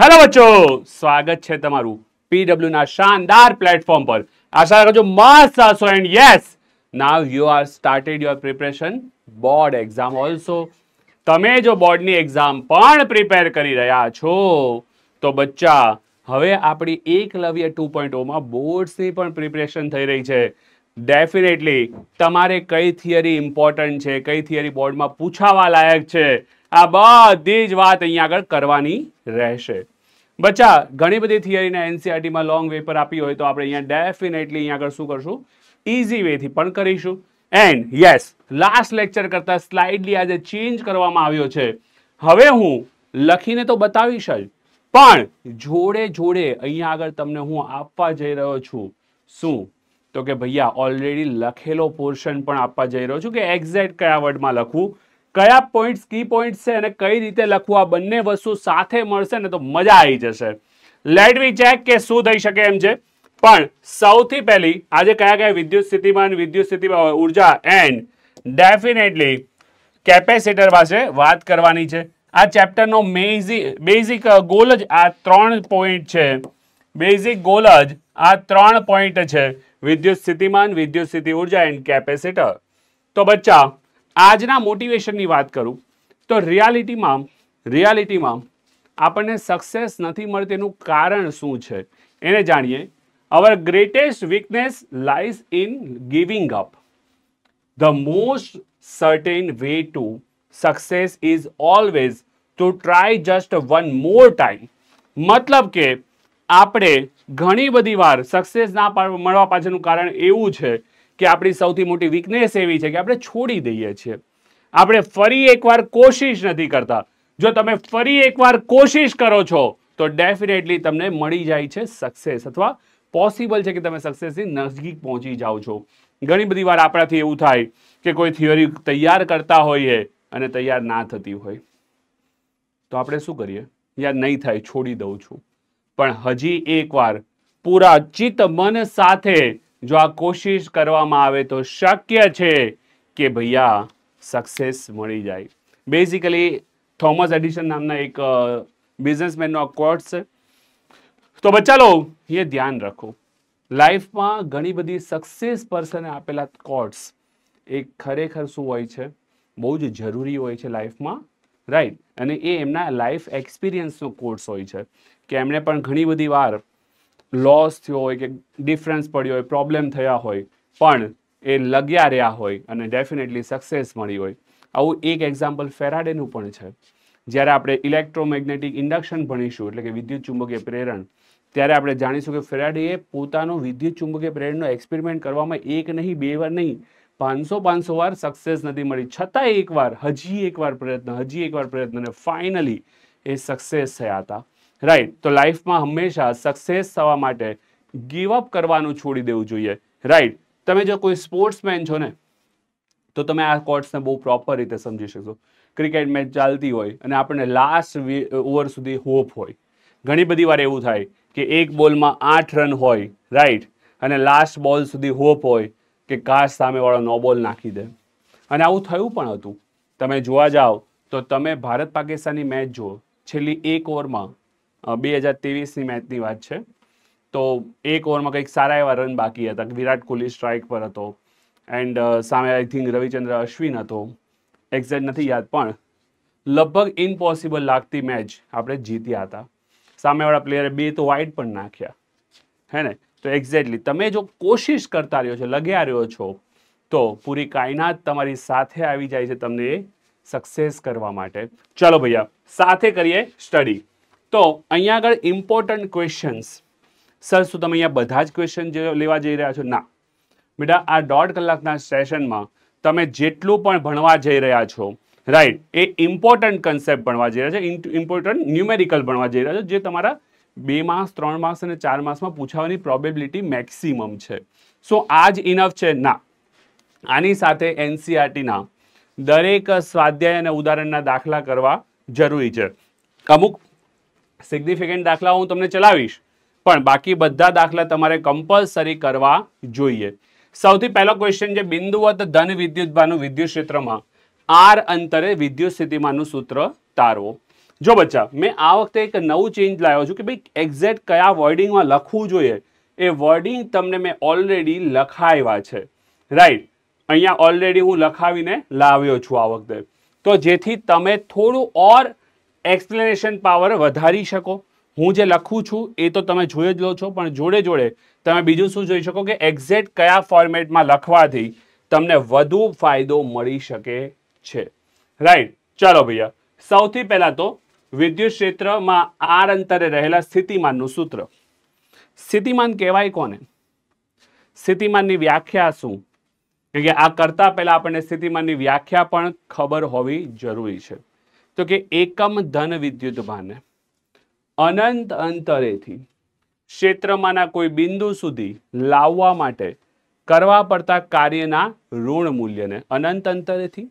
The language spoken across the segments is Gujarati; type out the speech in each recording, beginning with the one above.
હેલો બચ્ચો સ્વાગત છે તમારું પીડબ્લ્યુ ના શાનદાર પ્લેટફોર્મ પર આશા રાખો મસ્ત હશો and yes now you are started your preparation board exam also તમે જો બોર્ડની એક્ઝામ પણ પ્રિપેર કરી રહ્યા છો તો બચ્ચા હવે આપણી એકલવ્ય ટુ પોઈન્ટ ઓમાં બોર્ડ્સની પણ પ્રિપરેશન થઈ રહી છે ડેફિનેટલી તમારે કઈ થિયરી ઇમ્પોર્ટન્ટ છે કઈ થિયરી બોર્ડમાં પૂછાવા લાયક છે આ બધી જ વાત અહીંયા આગળ કરવાની રહેશે બચ્ચા ઘણી બધી થિયરીને એનસીઆરટીમાં લોંગ પેપર આપી હોય તો આપણે અહીંયા ડેફિનેટલી અહીંયા આગળ શું કરશું ઇઝી વેથી પણ કરીશું એન્ડ યસ લાસ્ટ લેક્ચર કરતાં સ્લાઇડલી આજે ચેન્જ કરવામાં આવ્યો છે હવે હું લખીને તો બતાવીશ જ પણ જોડે જોડે અહીંયા આગળ તમને હું આપવા જઈ રહ્યો છું શું તો કે ભૈયા ઓલરેડી લખેલો પોર્શન પણ આપવા જઈ રહ્યો છું કે એક્ઝેક્ટ કયા વર્ડમાં લખવું કયા પોઈન્ટ્સ કી પોઈન્ટ્સ છે અને કઈ રીતે લખવું આ બંને વસ્તુ સાથે મળશે ને તો મજા આવી જશે લેટ વી ચેક કે શું થઈ શકે એમ છે પણ સૌથી પહેલી આજે કયા કયા વિદ્યુત સ્થિતિમાન વિદ્યુત સ્થિતિમાં ઉર્જા એન્ડ ડેફિનેટલી કેપેસિટર પાસે વાત કરવાની છે આ ચેપ્ટરનો બેઝિક ગોલ જ આ ત્રણ પોઈન્ટ છે બેઝિક ગોલ જ આ ત્રણ પોઈન્ટ છે વિદ્યુત સ્થિતિમાન વિદ્યુત સ્થિતિ ઉર્જા એન્ડ કેપેસિટર તો બચ્ચા આજના મોટિવેશનની વાત કરું તો રિયાલિટીમાં રિયાલિટીમાં આપણને સક્સેસ નથી મળતીનું કારણ શું છે એને જાણીએ our greatest weakness lies in giving up the most certain way to success is always to try just one more time મતલબ કે આપણે ઘણી બધી વાર સક્સેસ ના મળવા પાછળનું કારણ એવું છે કે આપણી સૌથી મોટી વીકનેસ એવી છે કે આપણે છોડી દઈએ છીએ આપણે ફરી એકવાર કોશિશ નથી કરતા જો તમે ફરી એકવાર કોશિશ કરો છો તો ડેફિનેટલી તમને મળી જાય છે સક્સેસ અથવા પોસિબલ છે કે તમે સક્સેસની નજીક પહોંચી જાઓ છો ઘણી બધી વાર આપણાથી એવું થાય કે કોઈ થિયરી તૈયાર કરતા હોઈએ અને તૈયાર ના થતી હોય તો આપણે શું કરીએ યાર નહીં થાય છોડી દઉં છું પણ હજી એકવાર પૂરા ચિત્ત મન સાથે જો આ કોશિશ કરવામાં આવે તો શક્ય છે કે ભૈયા સક્સેસ મળી જાય બેઝિકલી થોમસ એડિશન નામના એક બિઝનેસમેનનો આ કોર્ટ છે તો બચ્ચા એ ધ્યાન રાખો લાઈફમાં ઘણી બધી સક્સેસ પર્સને આપેલા કોર્ટ્સ એ ખરેખર શું હોય છે બહુ જ જરૂરી હોય છે લાઈફમાં રાઈટ અને એ એમના લાઈફ એક્સપિરિયન્સનો કોર્સ હોય છે કે એમણે પણ ઘણી બધી વાર લોસ થયો હોય કે ડિફરન્સ પડ્યો હોય પ્રોબ્લેમ થયા હોય પણ એ લગ્યા રહ્યા હોય અને ડેફિનેટલી સક્સેસ મળી હોય આવું એક એક્ઝામ્પલ ફેરાડેનું પણ છે જ્યારે આપણે ઇલેક્ટ્રોમેગ્નેટિક ઇન્ડક્શન ભણીશું એટલે કે વિદ્યુત ચુંબકીય પ્રેરણ ત્યારે આપણે જાણીશું કે ફેરાડેએ પોતાનો વિદ્યુત ચુંબકીય પ્રેરણનો એક્સપેરિમેન્ટ કરવામાં એક નહીં બે વાર નહીં પાંચસો પાંચસો વાર સક્સેસ નથી મળી છતાં એકવાર હજી એકવાર પ્રયત્ન હજી એકવાર પ્રયત્ન અને ફાઇનલી એ સક્સેસ થયા હતા રાઈટ તો લાઈફમાં હંમેશા સક્સેસ થવા માટે ગીવ અપ કરવાનું છોડી દેવું જોઈએ રાઈટ તમે જો કોઈ સ્પોર્ટ્સમેન છો ને તો તમે આ કોર્ટ્સને બહુ પ્રોપર રીતે સમજી શકશો ક્રિકેટ મેચ ચાલતી હોય અને આપણને લાસ્ટ ઓવર સુધી હોપ હોય ઘણી બધી વાર એવું થાય કે એક બોલમાં આઠ રન હોય રાઈટ અને લાસ્ટ બોલ સુધી હોપ હોય કે કાશ સામેવાળો નો બોલ નાખી દે અને આવું થયું પણ હતું તમે જોવા જાઓ તો તમે ભારત પાકિસ્તાનની મેચ જુઓ છેલ્લી એક ઓવરમાં બે હજાર ત્રેવીસની મેચની વાત છે તો એક ઓવરમાં કંઈક સારા એવા રન બાકી હતા વિરાટ કોહલી સ્ટ્રાઇક પર હતો એન્ડ સામે આઈ થિંક રવિચંદ્ર અશ્વિન હતો એક્ઝેક્ટ નથી યાદ પણ લગભગ ઇમ્પોસિબલ લાગતી મેચ આપણે જીત્યા હતા સામેવાળા પ્લેયરે બે તો વાઇડ પણ નાખ્યા હે ને તો એક્ઝેક્ટલી તમે જો કોશિશ કરતા રહ્યો છો લગ્યા રહ્યો છો તો પૂરી કાયનાત તમારી સાથે આવી જાય છે તમને એ સક્સેસ કરવા માટે ચલો ભૈયા સાથે કરીએ સ્ટડી તો અહીંયા આગળ ઇમ્પોર્ટન્ટ ક્વેશ્ચન્સ સર શું તમે અહીંયા બધા જ ક્વેશ્ચન જે લેવા જઈ રહ્યા છો ના બેટા આ દોઢ કલાકના સેશનમાં તમે જેટલું પણ ભણવા જઈ રહ્યા છો રાઈટ એ ઇમ્પોર્ટન્ટ કન્સેપ્ટ ભણવા જઈ રહ્યા છે ઇમ્પોર્ટન્ટ ન્યુમેરિકલ ભણવા જઈ રહ્યા છો જે તમારા બે માસ ત્રણ માસ અને ચાર માસમાં પૂછાવાની પ્રોબેબિલિટી મેક્સિમમ છે સો આ જ ઇનફ છે ના આની સાથે એનસીઆરટીના e દરેક સ્વાધ્યાય અને ઉદાહરણના દાખલા કરવા જરૂરી છે અમુક સિગ્નિફિકન્ટ દાખલા હું તમને ચલાવીશ પણ બાકી બધા દાખલા તમારે કમ્પલસરી કરવા જોઈએ સૌથી પહેલો ક્વેશ્ચન છે બિંદુવત ધન વિદ્યુતભાનું વિદ્યુત ક્ષેત્રમાં આર અંતરે વિદ્યુત સ્થિતિમાનનું સૂત્ર તારવો જો બચ્ચા મેં આ વખતે એક નવું ચેન્જ લાવ્યો છું કે ભાઈ એક્ઝેક્ટ કયા વર્ડિંગમાં લખવું જોઈએ એ વર્ડિંગ તમને મેં ઓલરેડી લખાવ્યા છે રાઈટ અહીંયા ઓલરેડી હું લખાવીને લાવ્યો છું આ વખતે તો જેથી તમે થોડું ઓર એક્સપ્લેનેશન પાવર વધારી શકો હું જે લખું છું એ તો તમે જોઈ જ લો છો પણ જોડે જોડે તમે બીજું શું જોઈ શકો કે એક્ઝેક્ટ કયા ફોર્મેટમાં લખવાથી તમને વધુ ફાયદો મળી શકે છે રાઈટ ચલો ભૈયા સૌથી પહેલાં તો વિદ્યુત ક્ષેત્રમાં આર અંતરે રહેલા સ્થિતિમાનનું સૂત્ર સ્થિતિમાન કહેવાય કોને સ્થિતિમાનની વ્યાખ્યા શું કે આ કરતાં પહેલાં આપણને સ્થિતિમાનની વ્યાખ્યા પણ ખબર હોવી જરૂરી છે તો કે એકમ ધન વિદ્યુત વિદ્યુતભાન અનંત અંતરેથી ક્ષેત્રમાંના કોઈ બિંદુ સુધી લાવવા માટે કરવા પડતા કાર્યના ઋણ મૂલ્યને અનંત અંતરેથી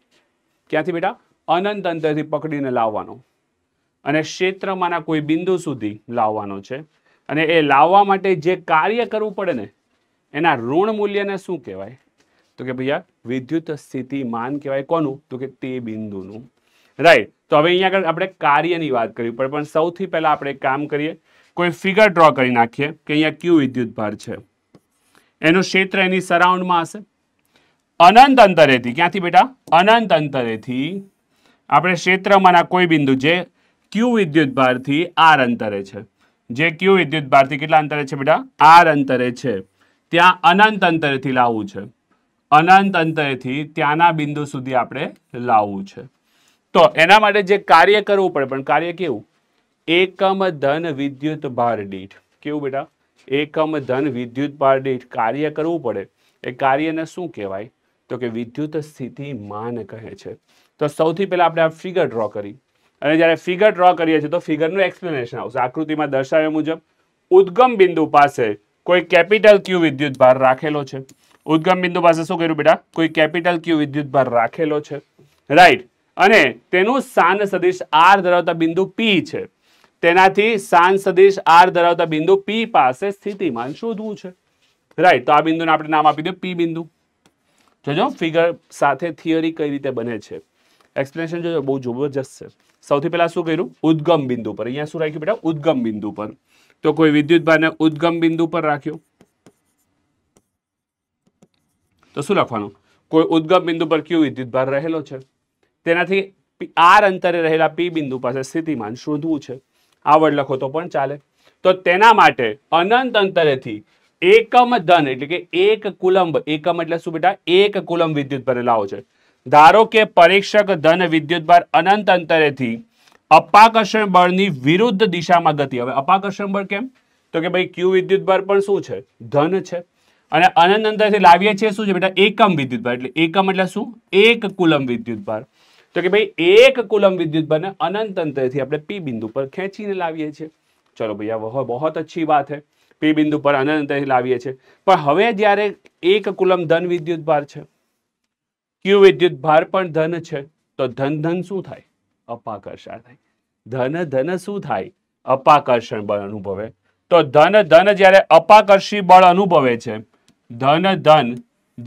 ક્યાંથી બેટા અનંત અંતરથી પકડીને લાવવાનો અને ક્ષેત્રમાંના કોઈ બિંદુ સુધી લાવવાનો છે અને એ લાવવા માટે જે કાર્ય કરવું પડે ને એના ઋણ મૂલ્યને શું કહેવાય તો કે ભૈયા વિદ્યુત સ્થિતિમાન કહેવાય કોનું તો કે તે બિંદુનું રાઈટ તો હવે અહીંયા આગળ આપણે કાર્યની વાત કરવી પડે પણ સૌથી પહેલાં આપણે કામ કરીએ કોઈ ફિગર ડ્રો કરી નાખીએ કે અહીંયા કયું વિદ્યુતભાર છે એનું ક્ષેત્ર એની સરાઉન્ડમાં હશે અનંત અંતરેથી ક્યાંથી બેટા અનંત અંતરેથી આપણે ક્ષેત્રમાંના કોઈ બિંદુ જે ક્યુ વિદ્યુતભારથી આર અંતરે છે જે ક્યુ વિદ્યુતભારથી કેટલા અંતરે છે બેટા આર અંતરે છે ત્યાં અનંત અંતરેથી લાવવું છે અનંત અંતરેથી ત્યાંના બિંદુ સુધી આપણે લાવવું છે તો એના માટે જે કાર્ય કરવું પડે પણ કાર્ય કેવું એકમ ધન વિદ્યુત ભાર દીઠ કેવું બેટા એકમ ધન વિદ્યુત ભાર દીઠ કાર્ય કરવું પડે એ કાર્યને શું કહેવાય તો કે વિદ્યુત સ્થિતિ માન કહે છે તો સૌથી પહેલાં આપણે આ ફિગર ડ્રો કરી અને જ્યારે ફિગર ડ્રો કરીએ છીએ તો ફિગરનું એક્સપ્લેનેશન આવશે આકૃતિમાં દર્શાવ્યા મુજબ ઉદ્ગમ બિંદુ પાસે કોઈ કેપિટલ ક્યુ વિદ્યુત ભાર રાખેલો છે ઉદ્ગમ બિંદુ પાસે શું કર્યું બેટા કોઈ કેપિટલ ક્યુ વિદ્યુત ભાર રાખેલો છે રાઈટ અને તેનું સાન સદિશ આર ધરાવતા બિંદુ પી છે તેનાથી સાન સદિશ આર ધરાવતા બિંદુ પી પાસે સ્થિતિમાન શોધવું છે રાઈટ તો આ બિંદુને આપણે નામ આપી દો પી બિંદુ જોજો ફિગર સાથે થિયરી કઈ રીતે બને છે એક્સપ્લેનેશન જોજો બહુ જબરજસ્ત છે સૌથી પહેલાં શું કર્યું ઉદ્ગમ બિંદુ પર અહીંયા શું રાખ્યું બેટા ઉદ્ગમ બિંદુ પર તો કોઈ વિદ્યુતભારને ઉદ્ગમ બિંદુ પર રાખ્યો તો શું લખવાનું કોઈ ઉદ્ગમ બિંદુ પર કયું વિદ્યુતભાર રહેલો છે તેનાથી આર અંતરે રહેલા પી બિંદુ પાસે સ્થિતિમાન શોધવું છે આવડ લખો તો પણ ચાલે તો તેના માટે અનંત અંતરેથી એકમ ધન એટલે કે એક કુલંબ એકમ એટલે શું બેટા એક કુલંબ વિદ્યુત ભાર લાવો છે ધારો કે પરીક્ષક ધન વિદ્યુત ભાર અનંત અંતરેથી અપાકર્ષણ બળની વિરુદ્ધ દિશામાં ગતિ હવે અપાકર્ષણ બળ કેમ તો કે ભાઈ ક્યુ વિદ્યુત ભાર પણ શું છે ધન છે અને અનંત અંતરેથી લાવીએ છીએ શું છે બેટા એકમ વિદ્યુત ભાર એટલે એકમ એટલે શું એક કુલમ વિદ્યુત ભાર તો કે ભાઈ એક કુલમ વિદ્યુત બને અનંત અંતરથી આપણે પી બિંદુ પર ખેંચીને લાવીએ છીએ ચલો ભૈયા બહુ અચ્છી વાત છે પી બિંદુ પર અનંત લાવીએ છીએ પણ હવે જ્યારે એક કુલમ ધન વિદ્યુત ભાર છે ક્યુ વિદ્યુત ભાર પણ ધન છે તો ધન ધન શું થાય અપાકર્ષણ થાય ધન ધન શું થાય અપાકર્ષણ બળ અનુભવે તો ધન ધન જ્યારે અપાકર્ષી બળ અનુભવે છે ધન ધન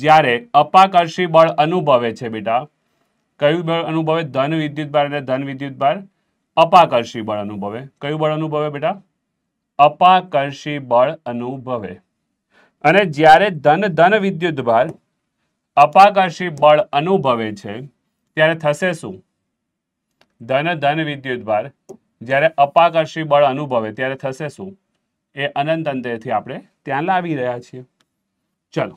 જ્યારે અપાકર્ષી બળ અનુભવે છે બેટા કયું બળ અનુભવે ધન વિદ્યુત ભાર અને ધન વિદ્યુત ભાર અપાકર્ષી બળ અનુભવે કયું બળ અનુભવે બેટા અપાકર્ષી બળ અનુભવે અને જ્યારે ધન ધન વિદ્યુત ભાર અપાકર્ષી બળ અનુભવે છે ત્યારે થશે શું ધન ધન વિદ્યુત ભાર જ્યારે અપાકર્ષી બળ અનુભવે ત્યારે થશે શું એ અનંત અંતેથી આપણે ત્યાં લાવી રહ્યા છીએ ચલો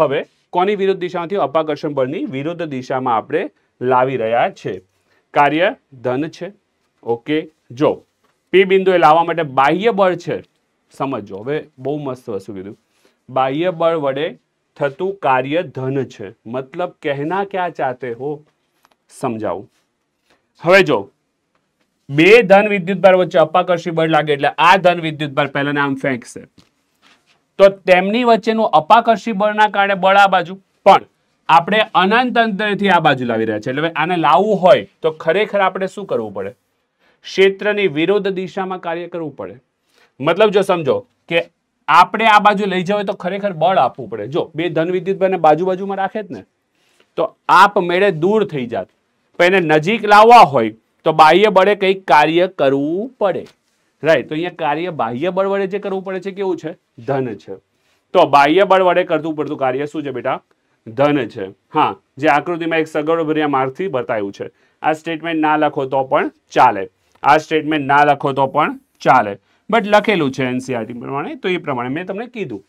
હવે કોની વિરુદ્ધ દિશામાંથી અપાકર્ષણ બળની વિરુદ્ધ દિશામાં આપણે લાવી રહ્યા છે કાર્ય ધન છે ઓકે જો પી બિંદુએ લાવવા માટે બાહ્ય બળ છે સમજો હવે બહુ મસ્ત વસ્તુ કીધું બાહ્ય બળ વડે થતું કાર્ય ધન છે મતલબ કહેના ક્યાં ચાતે હો સમજાવું હવે જો બે ધન વિદ્યુત ભાર વચ્ચે અપાકર્ષી બળ લાગે એટલે આ ધન વિદ્યુત બળ પહેલાને આમ ફેંકશે તો તેમની વચ્ચેનું અપાકર્ષી બળના કારણે બળ આ બાજુ પણ આપણે અનંત અંતરથી આ બાજુ લાવી રહ્યા છે એટલે આને લાવવું હોય તો ખરેખર આપણે શું કરવું પડે ક્ષેત્રની વિરોધ દિશામાં કાર્ય કરવું પડે મતલબ જો સમજો કે આપણે આ બાજુ લઈ જવું તો ખરેખર બળ આપવું પડે જો બે ધન વિદ્યુતભાઈને બાજુ બાજુમાં રાખે જ ને તો આપમેળે દૂર થઈ જાત પણ એને નજીક લાવવા હોય તો બાહ્ય બળે કંઈક કાર્ય કરવું પડે રાઈટ તો અહીંયા કાર્ય બાહ્ય બળ વડે જે કરવું પડે છે કેવું છે ધન છે તો બાહ્ય બળ વડે કરતું પડતું કાર્ય શું છે બેટા ધન છે હા જે આકૃતિમાં એક સગવડો ભર્યા માર્ગથી બતાવ્યું છે આ સ્ટેટમેન્ટ ના લખો તો પણ ચાલે આ સ્ટેટમેન્ટ ના લખો તો પણ ચાલે બટ લખેલું છે એનસીઆરટી e પ્રમાણે તો એ પ્રમાણે મેં તમને કીધું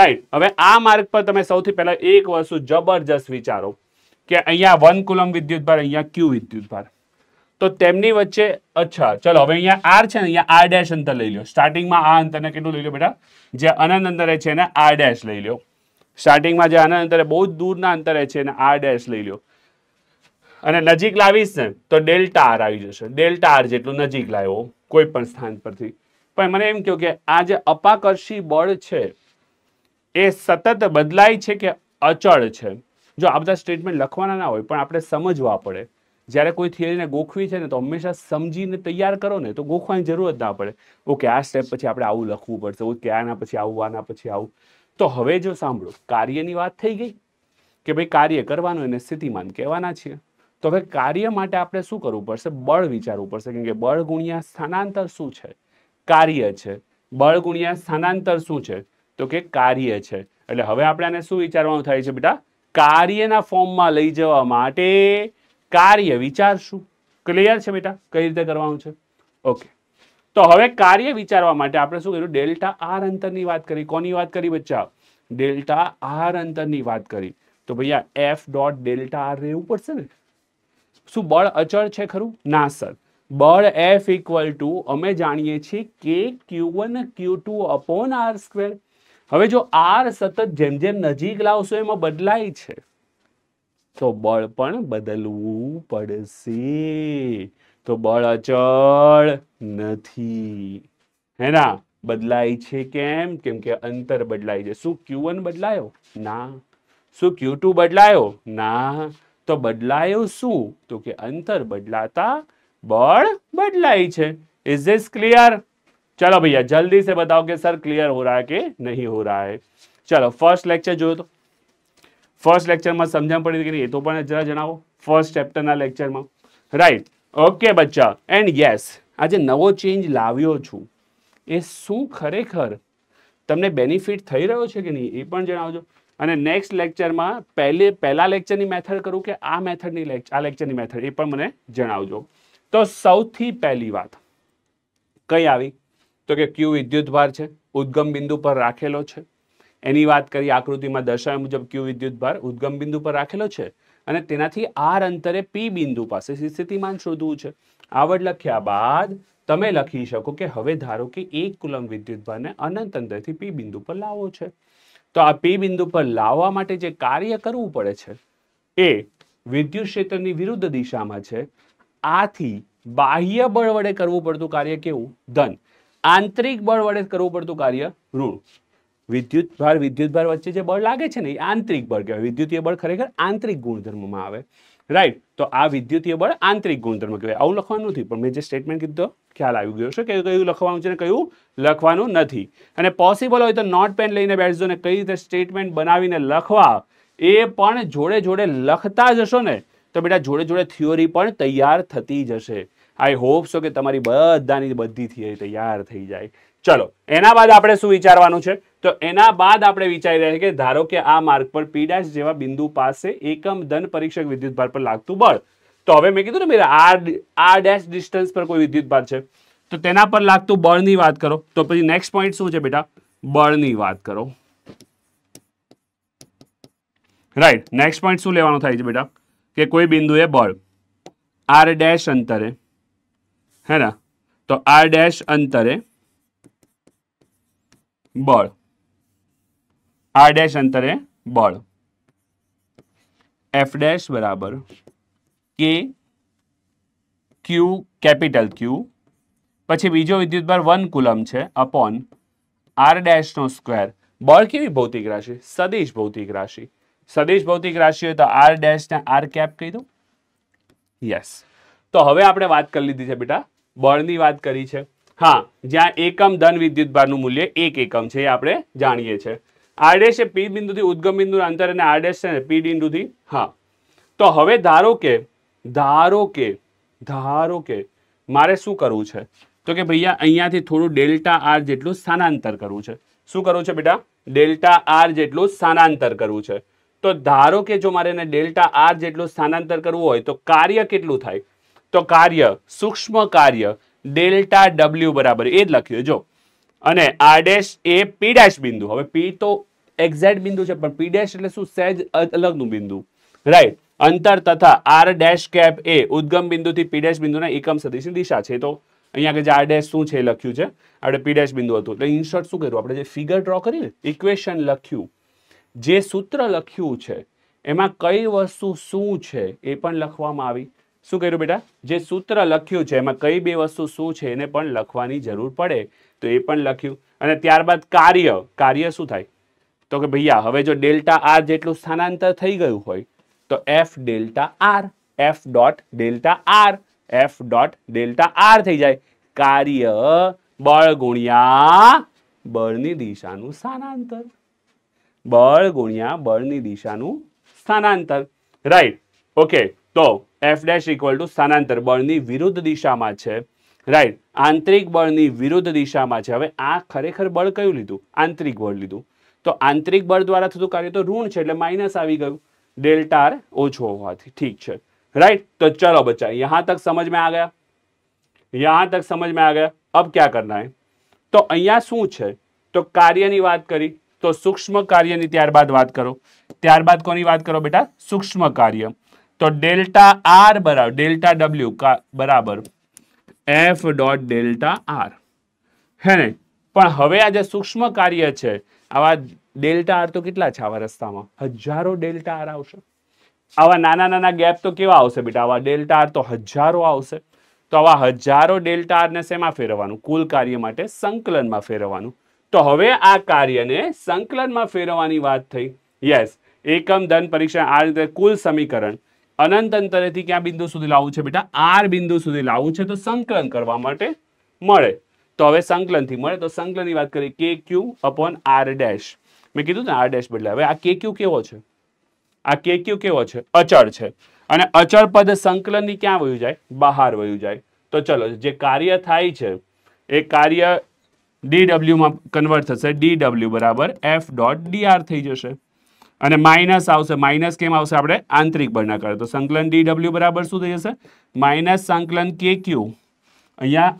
રાઈટ હવે આ માર્ગ પર તમે સૌથી પહેલા એક વસ્તુ જબરજસ્ત વિચારો કે અહીંયા વન કુલમ વિદ્યુત અહીંયા ક્યુ વિદ્યુત ભાર તો તેમની વચ્ચે અચ્છા ચલો હવે અહીંયા આર છે ને અહીંયા આર ડેશ અંતર લઈ લો સ્ટાર્ટિંગમાં આ અંતરને કેટલું લઈ લો બેટા જે અનંત અંતરે છે એને આર ડેશ લઈ લો સ્ટાર્ટિંગમાં જે અનંત અંતરે બહુ જ દૂરના અંતરે છે એને આર ડેશ લઈ લો અને નજીક લાવીશ ને તો ડેલ્ટા આર આવી જશે ડેલ્ટા આર જેટલું નજીક લાવ્યો કોઈ પણ સ્થાન પરથી પણ મને એમ કહ્યું કે આ જે અપાકર્ષી બળ છે એ સતત બદલાય છે કે અચળ છે જો આ બધા સ્ટેટમેન્ટ લખવાના ના હોય પણ આપણે સમજવા પડે જ્યારે કોઈ થિયરીને ગોખવી છે ને તો હંમેશા સમજીને તૈયાર કરો ને તો ગોખવાની જરૂર જ ના પડે ઓકે આ સ્ટેપ પછી આપણે આવું લખવું પડશે ઓકે આના પછી આવું આના પછી આવું તો હવે જો સાંભળો કાર્યની વાત થઈ ગઈ કે ભાઈ કાર્ય કરવાનું એને સ્થિતિમાન કહેવાના છીએ તો હવે કાર્ય માટે આપણે શું કરવું પડશે બળ વિચારવું પડશે કેમ કે બળ ગુણ્યા સ્થાનાંતર શું છે કાર્ય છે બળ ગુણ્યા સ્થાનાંતર શું છે તો કે કાર્ય છે એટલે હવે આપણે આને શું વિચારવાનું થાય છે બેટા કાર્યના ફોર્મમાં લઈ જવા માટે કાર્ય વિચારશું ક્લિયર છે બેટા કઈ રીતે કરવાનું છે ઓકે તો હવે કાર્ય વિચારવા માટે આપણે શું કર્યું ડેલ્ટા આર અંતરની વાત કરી કોની વાત કરી બચ્ચા ડેલ્ટા આર અંતરની વાત કરી તો ભૈયા એફ ડોટ ડેલ્ટા આર રહેવું પડશે ને શું બળ અચળ છે ખરું ના સર બળ એફ ઇક્વલ ટુ અમે જાણીએ છીએ કે Q one Q two upon R square હવે જો આર સતત જેમ જેમ નજીક લાવશો એમાં બદલાય છે તો બળ પણ બદલવું પડશે તો બળ અજર નથી હે ના બદલાઈ છે કેમ કેમ કે અંતર બદલાઈ જ સુ q1 બદલાયો ના સુ q2 બદલાયો ના તો બદલાયો શું તો કે અંતર બદલાતા બળ બદલાઈ છે ઇઝ ધીસ ક્લિયર ચાલો ભઈયા જલ્દી સે બતાવો કે સર ક્લિયર હો رہا કે નહીં હો رہا હે ચાલો ફર્સ્ટ લેક્ચર જો તો ફર્સ્ટ લેક્ચરમાં સમજણ પડી કે એ તો પણ જરા જણાવો ફર્સ્ટ ચેપ્ટરના લેક્ચરમાં રાઈટ ઓકે બચ્ચા એન્ડ યસ આજે નવો ચેન્જ લાવ્યો છું એ શું ખરેખર તમને બેનિફિટ થઈ રહ્યો છે કે નહીં એ પણ જણાવજો અને નેક્સ્ટ લેક્ચરમાં પહેલે પહેલાં લેક્ચરની મેથડ કરું કે આ મેથડની લેક્ચર આ લેક્ચરની મેથડ એ પણ મને જણાવજો તો સૌથી પહેલી વાત કઈ આવી તો કે ક્યુ વિદ્યુતભાર છે ઉદ્ગમ બિંદુ પર રાખેલો છે એની વાત કરી આકૃતિમાં દર્શાવ્યા મુજબ ક્યુ વિદ્યુતભાર ઉદ્ગમ બિંદુ પર રાખેલો છે અને તેનાથી આર અંતરે પી બિંદુ પાસે સ્થિતિમાન શોધવું છે આવડ લખ્યા બાદ તમે લખી શકો કે હવે ધારો કે એક કુલમ વિદ્યુતભારને અનંત અંતરથી પી બિંદુ પર લાવવો છે તો આ પી બિંદુ પર લાવવા માટે જે કાર્ય કરવું પડે છે એ વિદ્યુત ક્ષેત્રની વિરુદ્ધ દિશામાં છે આથી બાહ્ય બળ વડે કરવું પડતું કાર્ય કેવું ધન આંતરિક બળ વડે કરવું પડતું કાર્ય ઋણ વિદ્યુત ભાર વિદ્યુત ભાર વચ્ચે જે બળ લાગે છે ને એ આંતરિક બળ કહેવાય વિદ્યુતીય બળ ખરેખર આંતરિક ગુણધર્મમાં આવે રાઈટ તો આ વિદ્યુતીય બળ આંતરિક ગુણધર્મ કહેવાય આવું લખવાનું નથી પણ મેં જે સ્ટેટમેન્ટ કીધો ખ્યાલ આવી ગયો છે કે કયું લખવાનું છે ને કયું લખવાનું નથી અને પોસિબલ હોય તો નોટ પેન લઈને બેસજો ને કઈ રીતે સ્ટેટમેન્ટ બનાવીને લખવા એ પણ જોડે જોડે લખતા જશો ને તો બેટા જોડે જોડે થિયોરી પણ તૈયાર થતી જશે આઈ હોપ સો કે તમારી બધાની બધી થિયરી તૈયાર થઈ જાય ચલો એના બાદ આપણે શું વિચારવાનું છે તો એના બાદ આપણે વિચારી રહ્યા છીએ કે ધારો કે આ માર્ગ પર પી ડેશ જેવા બિંદુ પાસે એકમ ધન પરીક્ષક વિદ્યુતભાર પર લાગતું બળ તો હવે મેં કીધું ને મેરા આર આર ડેશ ડિસ્ટન્સ પર કોઈ વિદ્યુતભાર છે તો તેના પર લાગતું બળની વાત કરો તો પછી નેક્સ્ટ પોઈન્ટ શું છે બેટા બળની વાત કરો રાઈટ નેક્સ્ટ પોઈન્ટ શું લેવાનું થાય છે બેટા કે કોઈ બિંદુએ બળ આર ડેશ અંતરે હે ને તો આર ડેશ અંતરે બળ આર ડેશ અંતરે બળ એફ ડેશ બરાબર કે ક્યુ કેપિટલ ક્યુ પછી બીજો વિદ્યુતભાર વન કુલમ છે અપોન આર ડેશનો સ્ક્વેર બળ કેવી ભૌતિક રાશિ સદિશ ભૌતિક રાશિ સદિશ ભૌતિક રાશિ હોય તો આર ડેશને આર કેપ કહી દો યસ તો હવે આપણે વાત કરી લીધી છે બેટા બળની વાત કરી છે હા જ્યાં એકમ ધન વિદ્યુતભારનું મૂલ્ય એક એકમ છે એ આપણે જાણીએ છીએ આર એ પી બિંદુથી ઉદ્ગમ બિંદુના અંતર અને આર છે ને પી બિંદુથી હા તો હવે ધારો કે ધારો કે ધારો કે મારે શું કરવું છે તો કે ભૈયા અહીંયાથી થોડું ડેલ્ટા આર જેટલું સ્થાનાંતર કરવું છે શું કરવું છે બેટા ડેલ્ટા આર જેટલું સ્થાનાંતર કરવું છે તો ધારો કે જો મારે એને ડેલ્ટા આર જેટલું સ્થાનાંતર કરવું હોય તો કાર્ય કેટલું થાય તો કાર્ય સૂક્ષ્મ કાર્ય ડેલ્ટા ડબલ્યુ બરાબર એ જ લખ્યું જો અને આર ડેશ એ પી ડેશ બિંદુ હવે પી તો એક્ઝેક્ટ બિંદુ છે પણ પી ડેશ એટલે શું સહેજ અલગનું બિંદુ રાઈટ અંતર તથા આર ડેશ કેપ એ ઉદ્ગમ બિંદુથી પી ડેશ બિંદુના એકમ સદીશની દિશા છે તો અહીંયા કે જે આર ડેશ શું છે લખ્યું છે આપણે પી ડેશ બિંદુ હતું એટલે ઇન્સર્ટ શું કર્યું આપણે જે ફિગર ડ્રો કરી ઇક્વેશન લખ્યું જે સૂત્ર લખ્યું છે એમાં કઈ વસ્તુ શું છે એ પણ લખવામાં આવી શું કર્યું બેટા જે સૂત્ર લખ્યું છે એમાં કઈ બે વસ્તુ શું છે એને પણ લખવાની જરૂર પડે તો એ પણ લખ્યું અને ત્યારબાદ કાર્ય કાર્ય શું થાય તો કે ભૈયા હવે જો ડેલ્ટા આર જેટલું સ્થાનાંતર થઈ ગયું હોય તો F delta R F dot delta R F dot delta R થઈ જાય કાર્ય બળ ગુણ્યા બળની દિશાનું સ્થાનાંતર બળ ગુણ્યા બળની દિશાનું સ્થાનાંતર રાઈટ ઓકે તો એફ ડેશ ઇક્વલ ટુ સ્થાનાંતર બળની વિરુદ્ધ દિશામાં છે રાઈટ આંતરિક બળની વિરુદ્ધ દિશામાં છે હવે આ ખરેખર બળ કયું લીધું આંતરિક બળ લીધું तो आंतरिक बल द्वारा थतु कार्य तो ऋण छे એટલે માઈનસ આવી ગયું ડેલ્ટા r ઓછો હોય હતી ઠીક છે રાઈટ તો ચાલો બચા અહીંયા તક સમજ મે આ ગયા અહીંયા તક સમજ મે આ ગયા હવે શું કરના હે તો અહીંયા શું છે તો કાર્ય ની વાત કરી તો સૂક્ષ્મ કાર્ય ની ત્યાર બાદ વાત કરો ત્યાર બાદ કોની વાત કરો બેટા સૂક્ષ્મ કાર્ય તો ડેલ્ટા r બરાબર delta w = f. Delta r હે ને પણ હવે આ જે સૂક્ષ્મ કાર્ય છે આવા ડેલ્ટા આર તો કેટલા છે આવા રસ્તામાં હજારો ડેલ્ટા આર આવશે આવા નાના નાના ગેપ તો કેવા આવશે બેટા આવા ડેલ્ટા આર તો હજારો આવશે તો આવા હજારો ડેલ્ટા આરને શેમાં ફેરવવાનું કુલ કાર્ય માટે સંકલનમાં ફેરવવાનું તો હવે આ કાર્યને સંકલનમાં ફેરવવાની વાત થઈ યસ એકમ ધન પરીક્ષણ આ રીતે કુલ સમીકરણ અનંત અંતરેથી ક્યાં બિંદુ સુધી લાવવું છે બેટા આર બિંદુ સુધી લાવવું છે તો સંકલન કરવા માટે મળે તો હવે સંકલનથી મળે તો સંકલનની વાત કરીએ કે ક્યુ અપોન આર ડેશ મેં કીધું ને આર ડેશ બદલે હવે આ કે ક્યુ કેવો છે આ કે ક્યુ કેવો છે અચળ છે અને અચળ પદ સંકલનની ક્યાં વયું જાય બહાર વયું જાય તો ચલો જે કાર્ય થાય છે એ કાર્ય ડી કન્વર્ટ થશે ડી બરાબર એફ ડોટ ડીઆર થઈ જશે અને માઇનસ આવશે માઇનસ કેમ આવશે આપણે આંતરિક બળના કરે તો સંકલન ડી બરાબર શું થઈ જશે માઇનસ સંકલન કે ક્યુ અહીંયા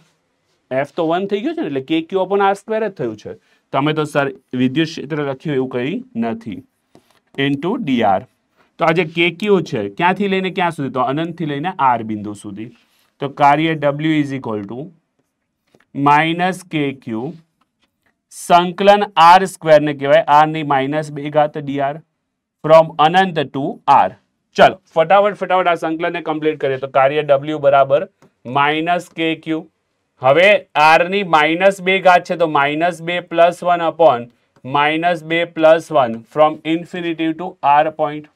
f1 થઈ ગયો છે ને એટલે kq/r2 જ થયું છે તમે તો સર વિદ્યુત ક્ષેત્ર લખ્યું એવું કઈ નથી ઇનટુ dr તો આ જે kq છે ક્યાં થી લેને ક્યાં સુધી તો અનંત થી લેને r બિંદુ સુધી તો કાર્ય w = -kq સંકલન r2 ને કહેવાય r ની -2 ઘાત dr ફ્રોમ અનંત ટુ r ચલો फटाफट फटाफट આ સંકલન ને કમ્પલીટ કરે તો કાર્ય w = -kq હવે આરની માઇનસ બે ઘાત છે તો માઇનસ બે પ્લસ વન અપોન માઇનસ બે plus one from infinity to R point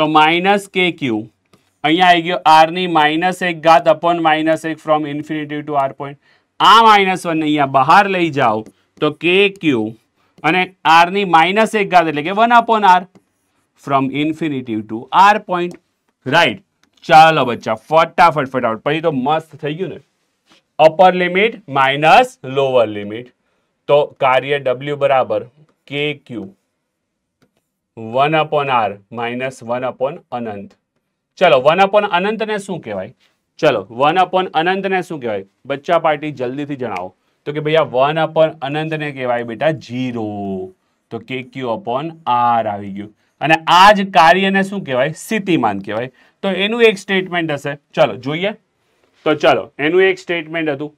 તો માઇનસ કે ક્યુ અહીંયા આવી ગયો આરની માઇનસ એક ઘાત અપોન માઇનસ એક from infinity to R point આ માઇનસ વનને અહીંયા બહાર લઈ જાઓ તો કે ક્યુ અને આરની માઇનસ એક ઘાત એટલે કે one upon R from infinity to R point right ચાલો બચ્ચા ફટાફટ ફટાફટ પછી તો મસ્ત થઈ ગયું ને upper limit minus lower limit તો કાર્ય ડબલ્યુ બરાબર કે Q one upon R minus one upon અનંત ચલો વન અપોન અનંતને શું કહેવાય ચલો વન અપોન અનંતને શું કહેવાય બચ્ચા પાર્ટી જલ્દીથી જણાવો તો કે ભાઈ વન અપોન અનંતને કહેવાય બેટા જીરો તો કે ક્યુ અપોન આર આવી ગયું અને આ જ કાર્યને શું કહેવાય સ્થિતિમાન કહેવાય તો એનું એક સ્ટેટમેન્ટ હશે ચલો જોઈએ તો ચાલો એનું એક સ્ટેટમેન્ટ હતું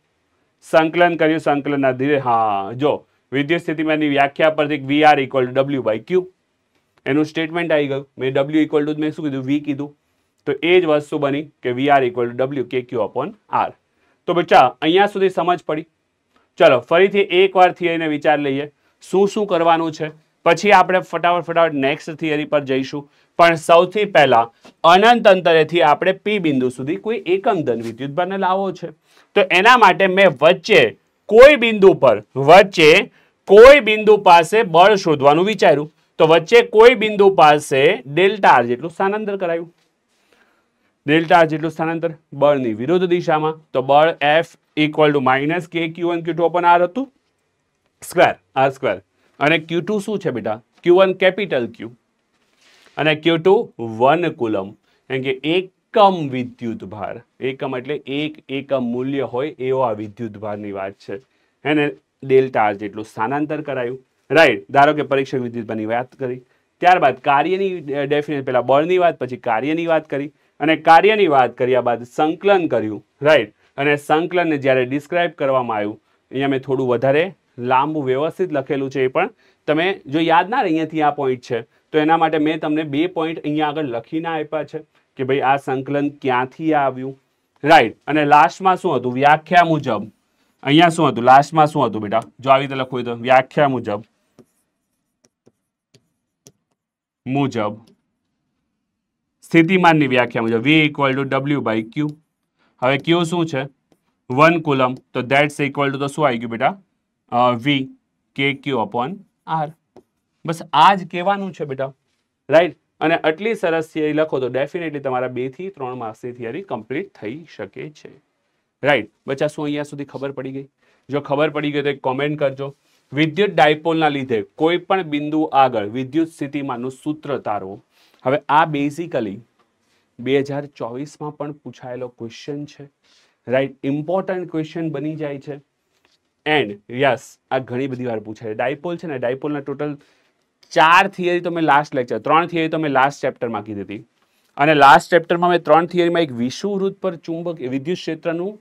સંકલન કર્યું સંકલનના આધીરે હા જો વિદ્યુત સ્થિતિમાનની વ્યાખ્યા પરથી V R equal to W by Q એનું સ્ટેટમેન્ટ આવી ગયું મેં ડબલ્યુ ઇક્વલ ટુ મેં શું કીધું વી કીધું તો એ જ વસ્તુ બની કે V R equal to W K Q upon R તો બચ્ચા અહીંયા સુધી સમજ પડી ચલો ફરીથી એકવાર થિયરીને વિચાર લઈએ શું શું કરવાનું છે પછી આપણે ફટાફટ ફટાફટ નેક્સ્ટ થિયરી પર જઈશું પણ સૌથી પહેલાં અનંત અંતરેથી આપણે પી બિંદુ સુધી કોઈ એકમ ધન બને લાવવો છે તો એના માટે મેં વચ્ચે કોઈ બિંદુ પર વચ્ચે કોઈ બિંદુ પાસે બળ શોધવાનું વિચાર્યું તો વચ્ચે કોઈ બિંદુ પાસે ડેલ્ટા આર જેટલું સ્થાનાંતર કરાયું ડેલ્ટા આર જેટલું સ્થાનાંતર બળની વિરુદ્ધ દિશામાં તો બળ F equal to minus K Q one Q two upon R હતું સ્ક્વેર આર સ્ક્વેર અને ક્યુ ટુ શું છે બેટા ક્યુ વન કેપિટલ ક્યુ અને ક્યુ ટુ વન કુલમ એમ કે એકમ વિદ્યુત ભાર એકમ એટલે એક એકમ મૂલ્ય હોય એવો આ વિદ્યુત ભારની વાત છે એને ડેલ્ટા આર જેટલું સ્થાનાંતર કરાયું રાઈટ ધારો કે પરીક્ષક વિદ્યુતભારની વાત કરી ત્યારબાદ કાર્યની ડેફિનેટ પહેલાં બળની વાત પછી કાર્યની વાત કરી અને કાર્યની વાત કર્યા બાદ સંકલન કર્યું રાઈટ અને સંકલનને જ્યારે ડિસ્ક્રાઇબ કરવામાં આવ્યું અહીંયા મેં થોડું વધારે લાંબુ વ્યવસ્થિત લખેલું છે એ પણ તમે જો યાદ ના રહે અહીંયાથી આ પોઈન્ટ છે તો એના માટે મેં તમને બે પોઈન્ટ અહીંયા આગળ લખીને આપ્યા છે કે ભાઈ આ સંકલન ક્યાંથી આવ્યું રાઈટ અને લાસ્ટમાં શું હતું વ્યાખ્યા મુજબ અહીંયા શું હતું લાસ્ટમાં શું હતું બેટા જો આવી રીતે લખવું તો વ્યાખ્યા મુજબ મુજબ સ્થિતિમાનની વ્યાખ્યા મુજબ V equal to W by Q હવે ક્યુ શું છે વન કુલમ તો દેટ્સ ઇક્વલ ટુ તો શું આવી ગયું બેટા વી કે ક્યુ અપોન આર બસ આ જ કહેવાનું છે બેટા રાઈટ અને આટલી સરસ થિયરી લખો તો ડેફિનેટલી તમારા બે થી ત્રણ માર્ક્સની થિયરી કમ્પ્લીટ થઈ શકે છે રાઈટ બચ્ચા શું અહીંયા સુધી ખબર પડી ગઈ જો ખબર પડી ગઈ તો એક કોમેન્ટ કરજો વિદ્યુત ડાયપોલના લીધે કોઈ પણ બિંદુ આગળ વિદ્યુત સ્થિતિમાનનું સૂત્ર તારવો હવે આ બેઝિકલી બે હજાર ચોવીસમાં પણ પૂછાયેલો ક્વેશ્ચન છે રાઈટ ઇમ્પોર્ટન્ટ ક્વેશ્ચન બની જાય છે એન્ડ યસ આ ઘણી બધી વાર પૂછાય ડાયપોલ છે ને ડાયપોલના ટોટલ ચાર થિયરી તો મેં લાસ્ટ લેક્ચર ત્રણ થિયરી તો મેં લાસ્ટ ચેપ્ટરમાં કીધી હતી અને લાસ્ટ ચેપ્ટરમાં મેં ત્રણ થિયરીમાં એક વિષુવૃત્ત પર ચુંબક વિદ્યુત ક્ષેત્રનું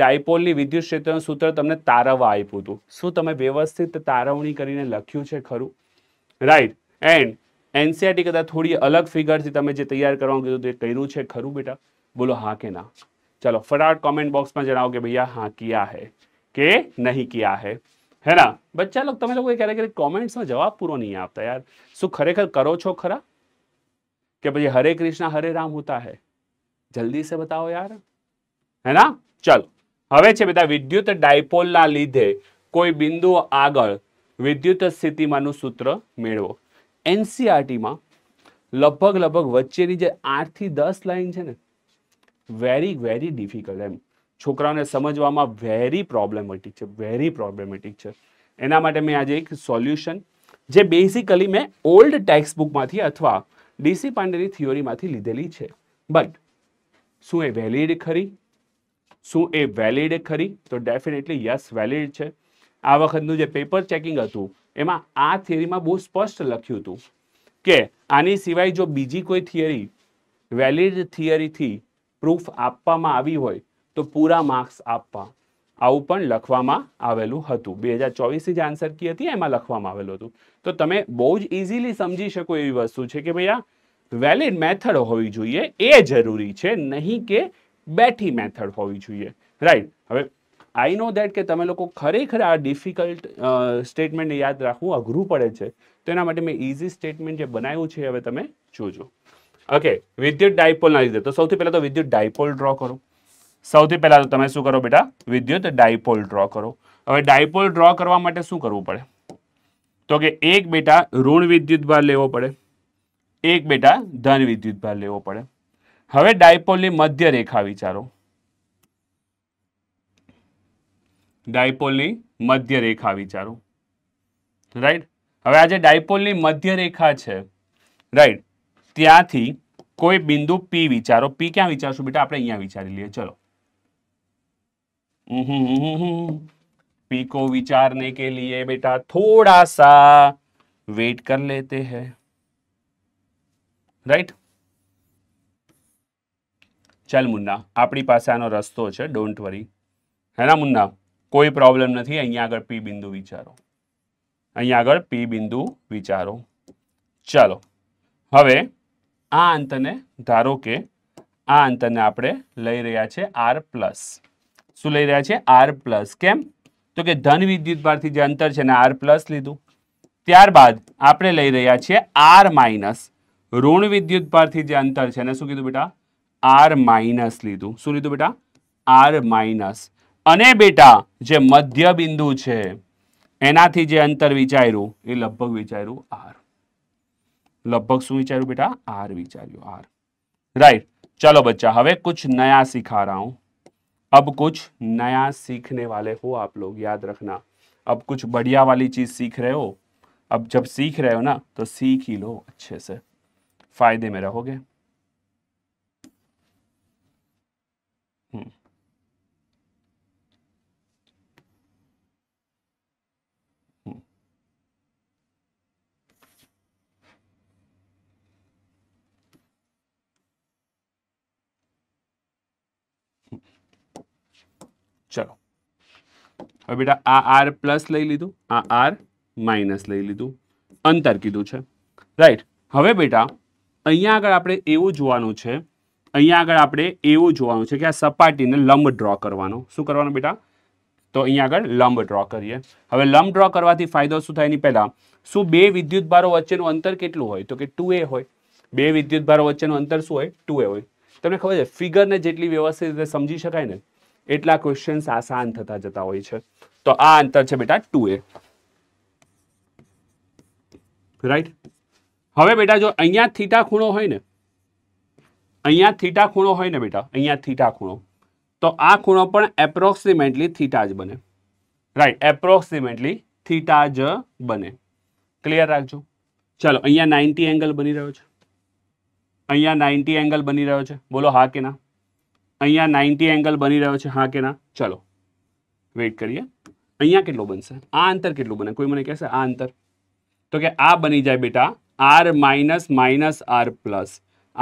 ડાયપોલની વિદ્યુત ક્ષેત્રનું સૂત્ર તમને તારવવા આપ્યું હતું શું તમે વ્યવસ્થિત તારવણી કરીને લખ્યું છે ખરું રાઈટ એન્ડ એનસીઆરટી કદાચ થોડી અલગ ફિગરથી તમે જે તૈયાર કરવા કીધું તે કર્યું છે ખરું બેટા બોલો હા કે ના ચલો ફટાફટ કોમેન્ટ બોક્સમાં જણાવો કે ભૈયા હા ક્યાં હે કે નહીં ક્યાં હે હે ના બચ્ચા લોકો તમે લોકો ક્યારેક ક્યારેક કોમેન્ટ્સનો જવાબ પૂરો નહીં આપતા યાર શું ખરેખર કરો છો ખરા કે પછી હરે કૃષ્ણ હરે રામ હોતા હે જલ્દી સે બતાવો યાર હે ના ચલો હવે છે બધા વિદ્યુત ડાયપોલના લીધે કોઈ બિંદુ આગળ વિદ્યુત સ્થિતિમાંનું સૂત્ર મેળવો એનસીઆરટીમાં લગભગ લગભગ વચ્ચેની જે આઠથી દસ લાઈન છે ને વેરી વેરી ડિફિકલ્ટ એમ છોકરાઓને સમજવામાં વેરી પ્રોબ્લેમેટિક છે વેરી પ્રોબ્લેમેટિક છે એના માટે મેં આજે એક સોલ્યુશન જે બેઝિકલી મેં ઓલ્ડ ટેક્સ્ટ બુકમાંથી અથવા ડીસી પાંડેની થિયોરીમાંથી લીધેલી છે બટ શું એ વેલિડ ખરી શું એ વેલિડ ખરી તો ડેફિનેટલી યસ વેલિડ છે આ વખતનું જે પેપર ચેકિંગ હતું એમાં આ થિયરીમાં બહુ સ્પષ્ટ લખ્યું હતું કે આની સિવાય જો બીજી કોઈ થિયરી વેલિડ થિયરીથી પ્રૂફ આપવામાં આવી હોય તો પૂરા માર્ક્સ આપવા આવું પણ લખવામાં આવેલું હતું બે હજાર ચોવીસની જે આન્સર કી હતી એમાં લખવામાં આવેલું હતું તો તમે બહુ જ ઇઝીલી સમજી શકો એવી વસ્તુ છે કે ભાઈ આ વેલિડ મેથડ હોવી જોઈએ એ જરૂરી છે નહીં કે બેઠી મેથડ હોવી જોઈએ રાઈટ હવે આઈ નો દેટ કે તમે લોકો ખરેખર આ ડિફિકલ્ટ સ્ટેટમેન્ટને યાદ રાખવું અઘરું પડે છે તો એના માટે મેં ઇઝી સ્ટેટમેન્ટ જે બનાવ્યું છે હવે તમે જોજો ઓકે વિદ્યુત ડાયપોલના લીધે તો સૌથી પહેલાં તો વિદ્યુત ડાયપોલ ડ્રો કરો સૌથી પહેલાં તો તમે શું કરો બેટા વિદ્યુત ડાયપોલ ડ્રો કરો હવે ડાયપોલ ડ્રો કરવા માટે શું કરવું પડે તો કે એક બેટા ઋણ વિદ્યુત ભાર લેવો પડે એક બેટા ધન વિદ્યુત ભાર લેવો પડે હવે ડાયપોલની મધ્ય રેખા વિચારો ડાયપોલની મધ્ય રેખા વિચારો રાઈટ હવે આ જે ડાયપોલની મધ્ય રેખા છે રાઈટ ત્યાંથી કોઈ બિંદુ પી વિચારો પી ક્યાં વિચારશું બેટા આપણે અહીંયા વિચારી લઈએ ચલો पीको विचारने के लिए बेटा थोड़ा सा वेट कर लेते हैं રાઈટ ચાલ મુન્ના આપણી પાસે આનો રસ્તો છે ડોન્ટ વરી હે ના મુન્ના કોઈ પ્રોબ્લેમ નથી અહીંયા આગળ પી બિંદુ વિચારો અહીંયા આગળ પી બિંદુ વિચારો ચાલો હવે આ અંતને ધારો કે આ અંતને આપણે લઈ રહ્યા છે આર પ્લસ શું લઈ રહ્યા છે આર પ્લસ કેમ તો કે ધન વિદ્યુત ભારથી જે અંતર છે ને આર પ્લસ લીધું ત્યારબાદ આપણે લઈ રહ્યા છીએ આર માઇનસ ઋણ વિદ્યુત ભારથી જે અંતર છે ને શું કીધું બેટા આર માઇનસ લીધું શું લીધું બેટા આર માઇનસ અને બેટા જે મધ્ય બિંદુ છે એનાથી જે અંતર વિચાર્યું એ લગભગ વિચાર્યું આર લગભગ શું વિચાર્યું બેટા આર વિચાર્યું આર રાઈટ ચલો બચ્ચા હવે કુછ નયા સિખા રહા હું अब कुछ नया सीखने वाले हो आप लोग याद रखना अब कुछ बढ़िया वाली चीज़ सीख रहे हो अब जब सीख रहे हो ना तो सीख ही लो अच्छे से फ़ायदे में रहोगे ચલો હવે બેટા આ આર પ્લસ લઈ લીધું આ આર માઇનસ લઈ લીધું અંતર કીધું છે રાઈટ હવે બેટા અહીંયા આગળ આપણે એવું જોવાનું છે અહીંયા આગળ આપણે એવું જોવાનું છે કે આ સપાટીને લંબ ડ્રો કરવાનો શું કરવાનો બેટા તો અહીંયા આગળ લંબ ડ્રો કરીએ હવે લંબ ડ્રો કરવાથી ફાયદો શું થાય એની પહેલાં શું બે વિદ્યુત ભારો વચ્ચેનું અંતર કેટલું હોય તો કે ટુ હોય બે વિદ્યુત ભારો વચ્ચેનું અંતર શું હોય ટુ હોય તમને ખબર છે ફિગરને જેટલી વ્યવસ્થિત રીતે સમજી શકાય ને એટલા ક્વેશ્ચન્સ આસાન થતા જતા હોય છે તો આ અંતર છે બેટા ટુ એ રાઈટ હવે બેટા જો અહીંયા થીટા ખૂણો હોય ને અહીંયા થીટા ખૂણો હોય ને બેટા અહીંયા થીટા ખૂણો તો આ ખૂણો પણ એપ્રોક્સિમેટલી થીટા જ બને રાઈટ એપ્રોક્સિમેટલી થીટા જ બને ક્લિયર રાખજો ચાલો અહીંયા નાઇન્ટી એંગલ બની રહ્યો છે અહીંયા નાઇન્ટી એંગલ બની રહ્યો છે બોલો હા કે ના અહીંયા નાઇન્ટી એંગલ બની રહ્યો છે હા કે ના ચલો વેઇટ કરીએ અહીંયા કેટલું બનશે આ અંતર કેટલું બને કોઈ મને કહેશે આ અંતર તો કે આ બની જાય બેટા R minus minus R plus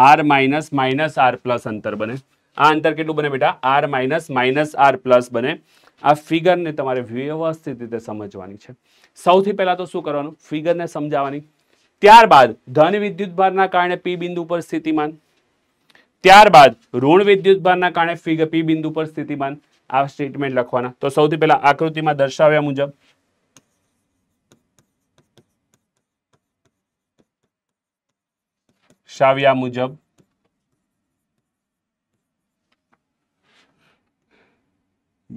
R minus minus R plus અંતર બને આ અંતર કેટલું બને બેટા R minus minus R plus બને આ ફિગરને તમારે વ્યવસ્થિત રીતે સમજવાની છે સૌથી પહેલાં તો શું કરવાનું ફિગરને સમજાવવાની ત્યારબાદ ધન વિદ્યુતભારના કારણે પી બિંદુ પર સ્થિતિમાન ત્યારબાદ ઋણ વિદ્યુત ભારના કારણે ફિગ પી બિંદુ પર સ્થિતિમાન આ સ્ટેટમેન્ટ લખવાના તો સૌથી પહેલા આકૃતિમાં દર્શાવ્યા મુજબ દર્શાવ્યા મુજબ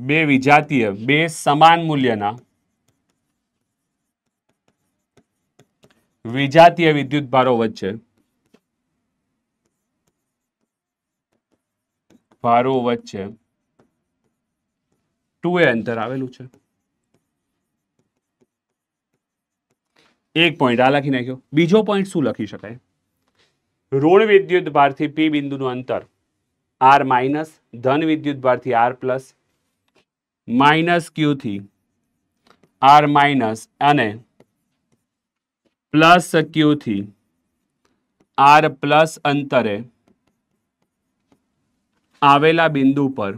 બે વિજાતીય બે સમાન મૂલ્યના વિજાતીય વિદ્યુત ભારો વચ્ચે ફારો વચ્ચે ટુ એ અંતર આવેલું છે એક પોઈન્ટ આ લખી નાખ્યો બીજો પોઈન્ટ શું લખી શકાય ઋણ વિદ્યુત ભારથી પી બિંદુનું અંતર આર માઇનસ ધન વિદ્યુત ભારથી આર પ્લસ માઇનસ ક્યુથી આર માઇનસ અને પ્લસ ક્યુથી આર પ્લસ અંતરે આવેલા બિંદુ પર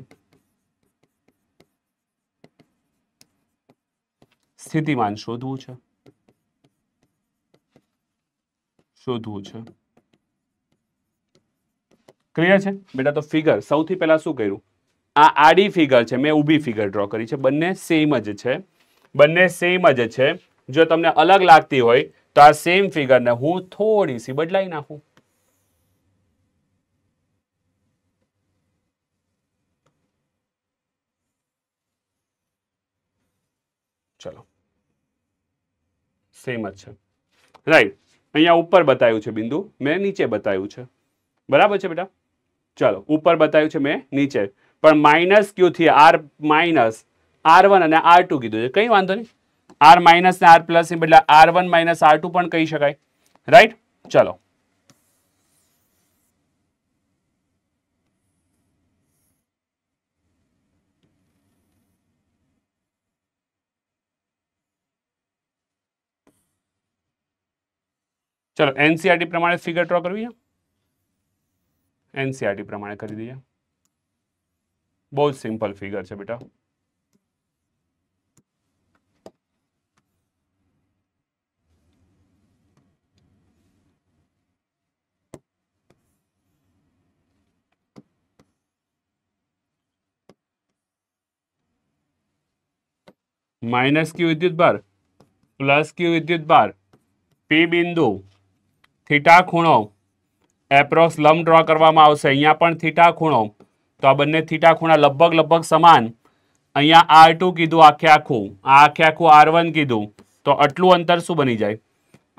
સ્થિતિમાન શોધવું છે શોધવું છે ક્લિયર છે બેટા તો ફિગર સૌથી પહેલા શું કર્યું આ આડી ફિગર છે મેં ઊભી ફિગર ડ્રો કરી છે બંને સેમ જ છે બંને સેમ જ છે જો તમને અલગ લાગતી હોય તો આ સેમ ફિગરને હું થોડીસી બદલાવી નાખું ચલો સેમ જ છે રાઈટ અહીંયા ઉપર બતાવ્યું છે બિંદુ મેં નીચે બતાવ્યું છે બરાબર છે બેટા ચલો ઉપર બતાવ્યું છે મેં નીચે પણ માઇનસ ક્યુથી આર માઇનસ આર વન અને આર ટુ કીધું છે કંઈ વાંધો નહીં આર માઇનસ ને આર પ્લસ બદલે R one minus R two પણ કહી શકાય રાઈટ ચલો चलो एनसीआरटी प्रमाण फिगर ड्रॉ कर एनसीआरटी प्रमाण कर दीजिए बहुत सिंपल फिगर है बेटा माइनस की विद्युत बार प्लस की विद्युत बार पी बिंदु થીટા ખૂણો એપ્રોક્સ લંબ ડ્રો કરવામાં આવશે અહીંયા પણ થીટા ખૂણો તો આ બંને થીટા ખૂણા લગભગ લગભગ સમાન અહીંયા આર ટુ કીધું આખે આખું આ આખે આખું આર કીધું તો આટલું અંતર શું બની જાય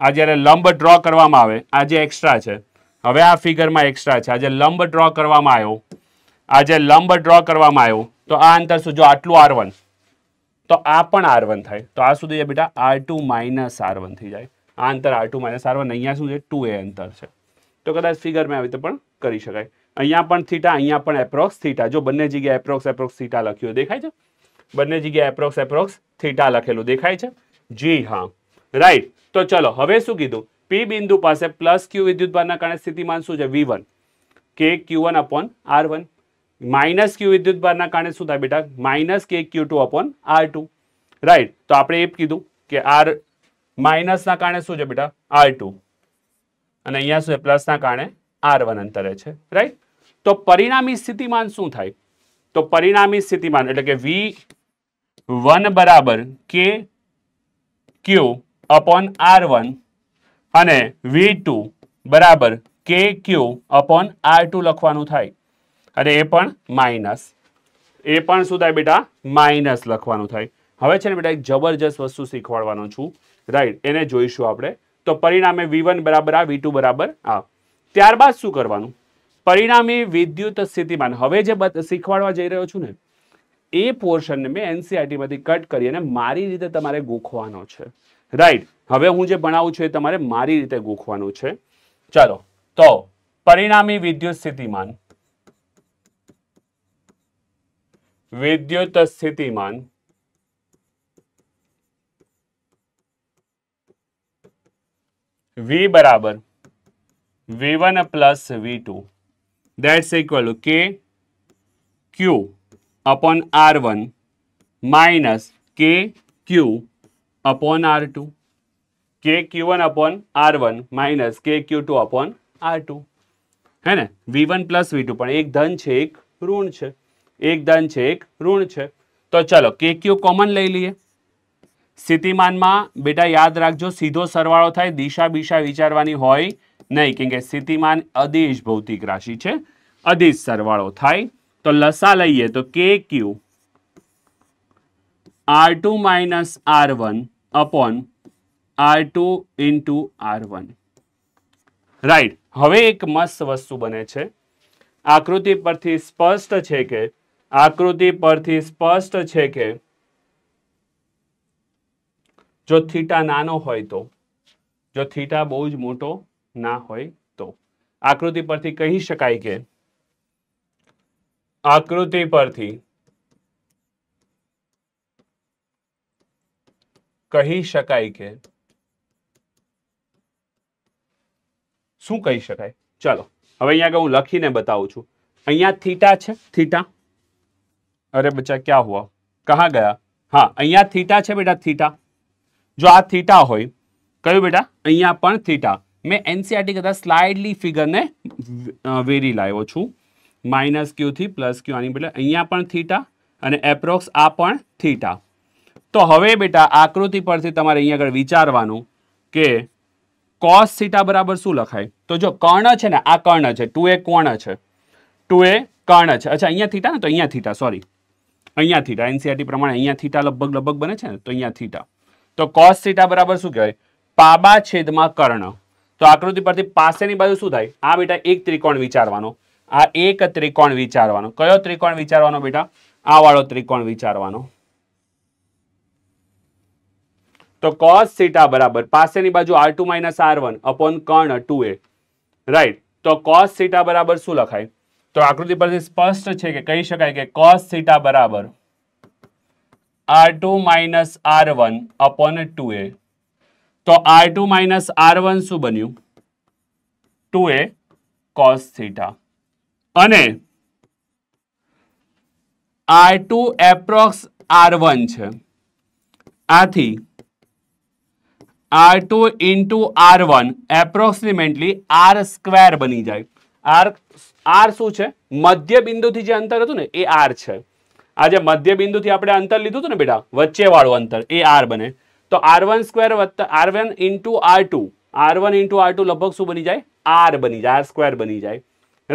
આ જ્યારે લંબ ડ્રો કરવામાં આવે આ જે એક્સ્ટ્રા છે હવે આ ફિગરમાં એક્સ્ટ્રા છે આજે લંબ ડ્રો કરવામાં આવ્યો આજે લંબ ડ્રો કરવામાં આવ્યો તો આ અંતર શું જો આટલું આર તો આ પણ આર થાય તો આ સુધી જાય બેટા આર ટુ માઇનસ આર થઈ જાય આ અંતર R two minus R one અહીંયા શું છે ટુ એ અંતર છે તો કદાચ ફિગરમાં આવી રીતે પણ કરી શકાય અહીંયા પણ થીટા અહીંયા પણ એપ્રોક્સ થીટા જો બંને જગ્યાએ એપ્રોક્સ એપ્રોક્સ થીટા લખ્યું દેખાય છે બંને જગ્યાએ એપ્રોક્સ એપ્રોક્સ થીટા લખેલું દેખાય છે જી હા રાઈટ તો ચલો હવે શું કીધું પી બિંદુ પાસે પ્લસ ક્યુ વિદ્યુતભારના કારણે સ્થિતિમાન શું છે V one K Q one upon R one minus Q વિદ્યુતભારના કારણે શું થાય બેટા માઇનસ કે ક્યુ two upon R two right તો આપણે એ કીધું કે આર માઇનસના કારણે શું છે બેટા આર અને અહીંયા શું છે પ્લસના કારણે આર વન અંતરે છે રાઈટ તો પરિણામી સ્થિતિમાન શું થાય તો પરિણામી સ્થિતિમાન એટલે કે વી વન બરાબર કે ક્યુ અપોન આર વન અને વી ટુ બરાબર કે ક્યુ અપોન આર ટુ લખવાનું થાય અને એ પણ માઇનસ એ પણ શું થાય બેટા માઇનસ લખવાનું થાય હવે છે ને બેટા એક જબરજસ્ત વસ્તુ શીખવાડવાનું છું રાઈટ એને જોઈશું આપણે તો પરિણામે વી બરાબર આ વી બરાબર આ ત્યારબાદ શું કરવાનું પરિણામી વિદ્યુત સ્થિતિમાન હવે જે શીખવાડવા જઈ રહ્યો છું ને એ પોર્શનને મેં એનસીઆરટીમાંથી e કટ કરી અને મારી રીતે તમારે ગોખવાનો છે રાઈટ હવે હું જે ભણાવું છું એ તમારે મારી રીતે ગોખવાનું છે ચાલો તો પરિણામી વિદ્યુત સ્થિતિમાન વિદ્યુત સ્થિતિમાન v बराबर V one plus V two that's equal K Q upon R one minus K Q upon R two के Q one upon R one minus K Q two upon R two है ને વી વન પ્લસ વી ટુ પણ એક ધન છે એક ઋણ છે એક ધન છે એક ઋણ છે તો ચલો કે ક્યુ કોમન લઈ સ્થિતિમાનમાં બેટા યાદ રાખજો સીધો સરવાળો થાય દિશા બિશા વિચારવાની હોય નહીં કેમ કે સ્થિતિમાન અદેશ ભૌતિક રાશિ છે અધિશ સરવાળો થાય તો લસા લઈએ તો કે Q R two minus R one upon R two into R one right હવે એક મસ્ત વસ્તુ બને છે આકૃતિ પરથી સ્પષ્ટ છે કે આકૃતિ પરથી સ્પષ્ટ છે કે જો થીટા નાનો હોય તો જો થીટા બહુ જ મોટો ના હોય તો આકૃતિ પરથી કહી શકાય કે આકૃતિ પરથી કહી શકાય કે શું કહી શકાય ચાલો હવે અહીંયા હું લખીને બતાવું છું અહીંયા થીટા છે થીટા અરે બચ્ચા ક્યાં હુઆ કહા ગયા હા અહીંયા થીટા છે બેટા થીટા જો આ થીટા હોય કયું બેટા અહીંયા પણ થીટા મેં એનસીઆરટી e કરતાં સ્લાઇડલી ફિગરને વેરી લાવ્યો છું માઇનસ ક્યુથી પ્લસ ક્યુ આની બેટા અહીંયા પણ થીટા અને એપ્રોક્સ આ પણ થીટા તો હવે બેટા આકૃતિ પરથી તમારે અહીંયા આગળ વિચારવાનું કે કોસ થીટા બરાબર શું લખાય તો જો કર્ણ છે ને આ કર્ણ છે ટુ એ કોણ છે ટુ એ કર્ણ છે અચ્છા અહીંયા થીટા ને તો અહીંયા થીટા સોરી અહીંયા થીટા એનસીઆરટી e પ્રમાણે અહીંયા થીટા લગભગ લગભગ બને છે ને તો અહીંયા થીટા તો કોસ થીટા બરાબર શું કહેવાય પાબા છેદમાં કર્ણ તો આકૃતિ પરથી પાસેની બાજુ શું થાય આ બેટા એક ત્રિકોણ વિચારવાનો આ એક ત્રિકોણ વિચારવાનો કયો ત્રિકોણ વિચારવાનો બેટા આ વાળો ત્રિકોણ વિચારવાનો તો કોસ સીટા બરાબર પાસેની બાજુ r two minus R one upon કર્ણ ટુ એ રાઈટ તો કોસ સીટા બરાબર શું લખાય તો આકૃતિ પરથી સ્પષ્ટ છે કે કહી શકાય કે કોસ સીટા બરાબર r two minus R one upon two a તો r two minus R one શું બન્યું ટુ એ કોસ થીટા અને R two approx r one છે આથી r two into R one approximately r square બની જાય આર આર શું છે મધ્ય બિંદુથી જે અંતર હતું ને એ આર છે આજે મધ્ય બિંદુથી આપણે અંતર લીધું હતું ને બેટા વચ્ચેવાળું અંતર એ આર બને તો આર વન સ્ક્વેર વત્તા r one into r two r one into r two લગભગ શું બની જાય આર બની જાય આર સ્ક્વેર બની જાય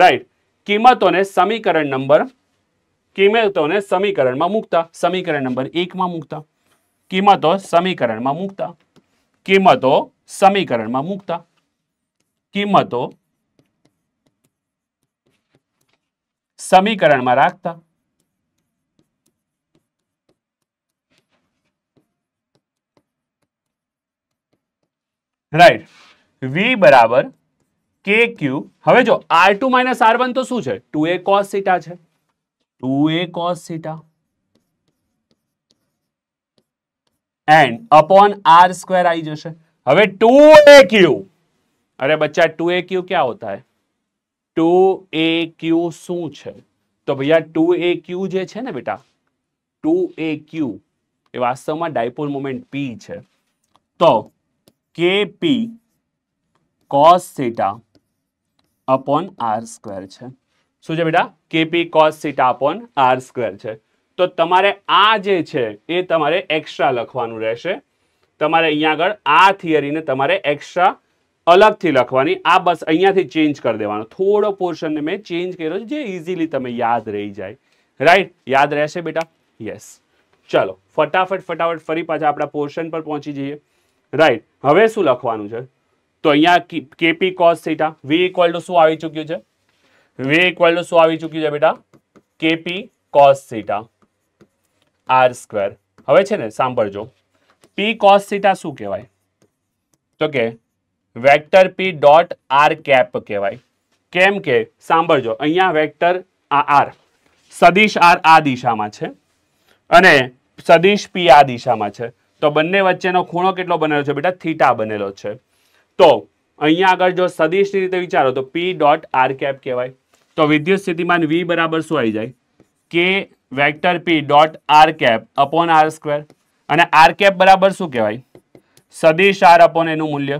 રાઈટ કિંમતોને સમીકરણ નંબર કિંમતોને સમીકરણમાં મૂકતા સમીકરણ નંબર એકમાં મૂકતા કિંમતો સમીકરણમાં મૂકતા કિંમતો સમીકરણમાં મૂકતા કિંમતો સમીકરણમાં રાખતા राइट वी बराबर के क्यू हम जो r two minus r one तो शू टू ए कोस सीटा to a cos theta and upon r square आई जैसे हम टू ए क्यू अरे बच्चा टू ए क्यू क्या होता है टू ए क्यू शू तो भैया टू ए क्यू जो है बेटा टू ए क्यू वास्तव में डायपोल मोमेंट पी है तो k p p cos theta upon R square છે શું છે બેટા k p cos theta upon R square છે તો તમારે આ જે છે એ તમારે એક્સ્ટ્રા લખવાનું રહેશે તમારે અહીંયા આગળ આ થિયરીને તમારે એક્સ્ટ્રા અલગથી લખવાની આ બસ અહીંયાથી ચેન્જ કરી દેવાનો થોડો પોર્શનને મેં ચેન્જ કર્યો છે જે ઇઝીલી તમે યાદ રહી જાય રાઈટ યાદ રહેશે બેટા યસ ચલો ફટાફટ ફટાફટ ફરી પાછા આપણા પોર્શન પર પહોંચી જઈએ રાઈટ હવે શું લખવાનું છે તો અહીંયા k p cos theta v equal to શું આવી ચૂક્યું છે વી ઇક્વલ ટુ શું આવી ચૂક્યું છે બેટા k p cos theta r square હવે છે ને સાંભળજો પી કોસ થીટા શું કહેવાય તો કે vector p dot r cap કહેવાય કેમ કે સાંભળજો અહીંયા વેક્ટર આ આર સદીશ આર આ દિશામાં છે અને સદીશ પી આ દિશામાં છે તો બંને વચ્ચેનો ખૂણો કેટલો બનેલો છે બેટા થીટા બનેલો છે તો અહીંયા આગળ જો સદીશની રીતે વિચારો તો પી ડોટ આર કેપ કહેવાય તો વિદ્યુત સ્થિતિમાન વી બરાબર શું આવી જાય કે vector p dot r cap upon R square અને આર કેપ બરાબર શું કહેવાય સદીશ આર અપોન એનું મૂલ્ય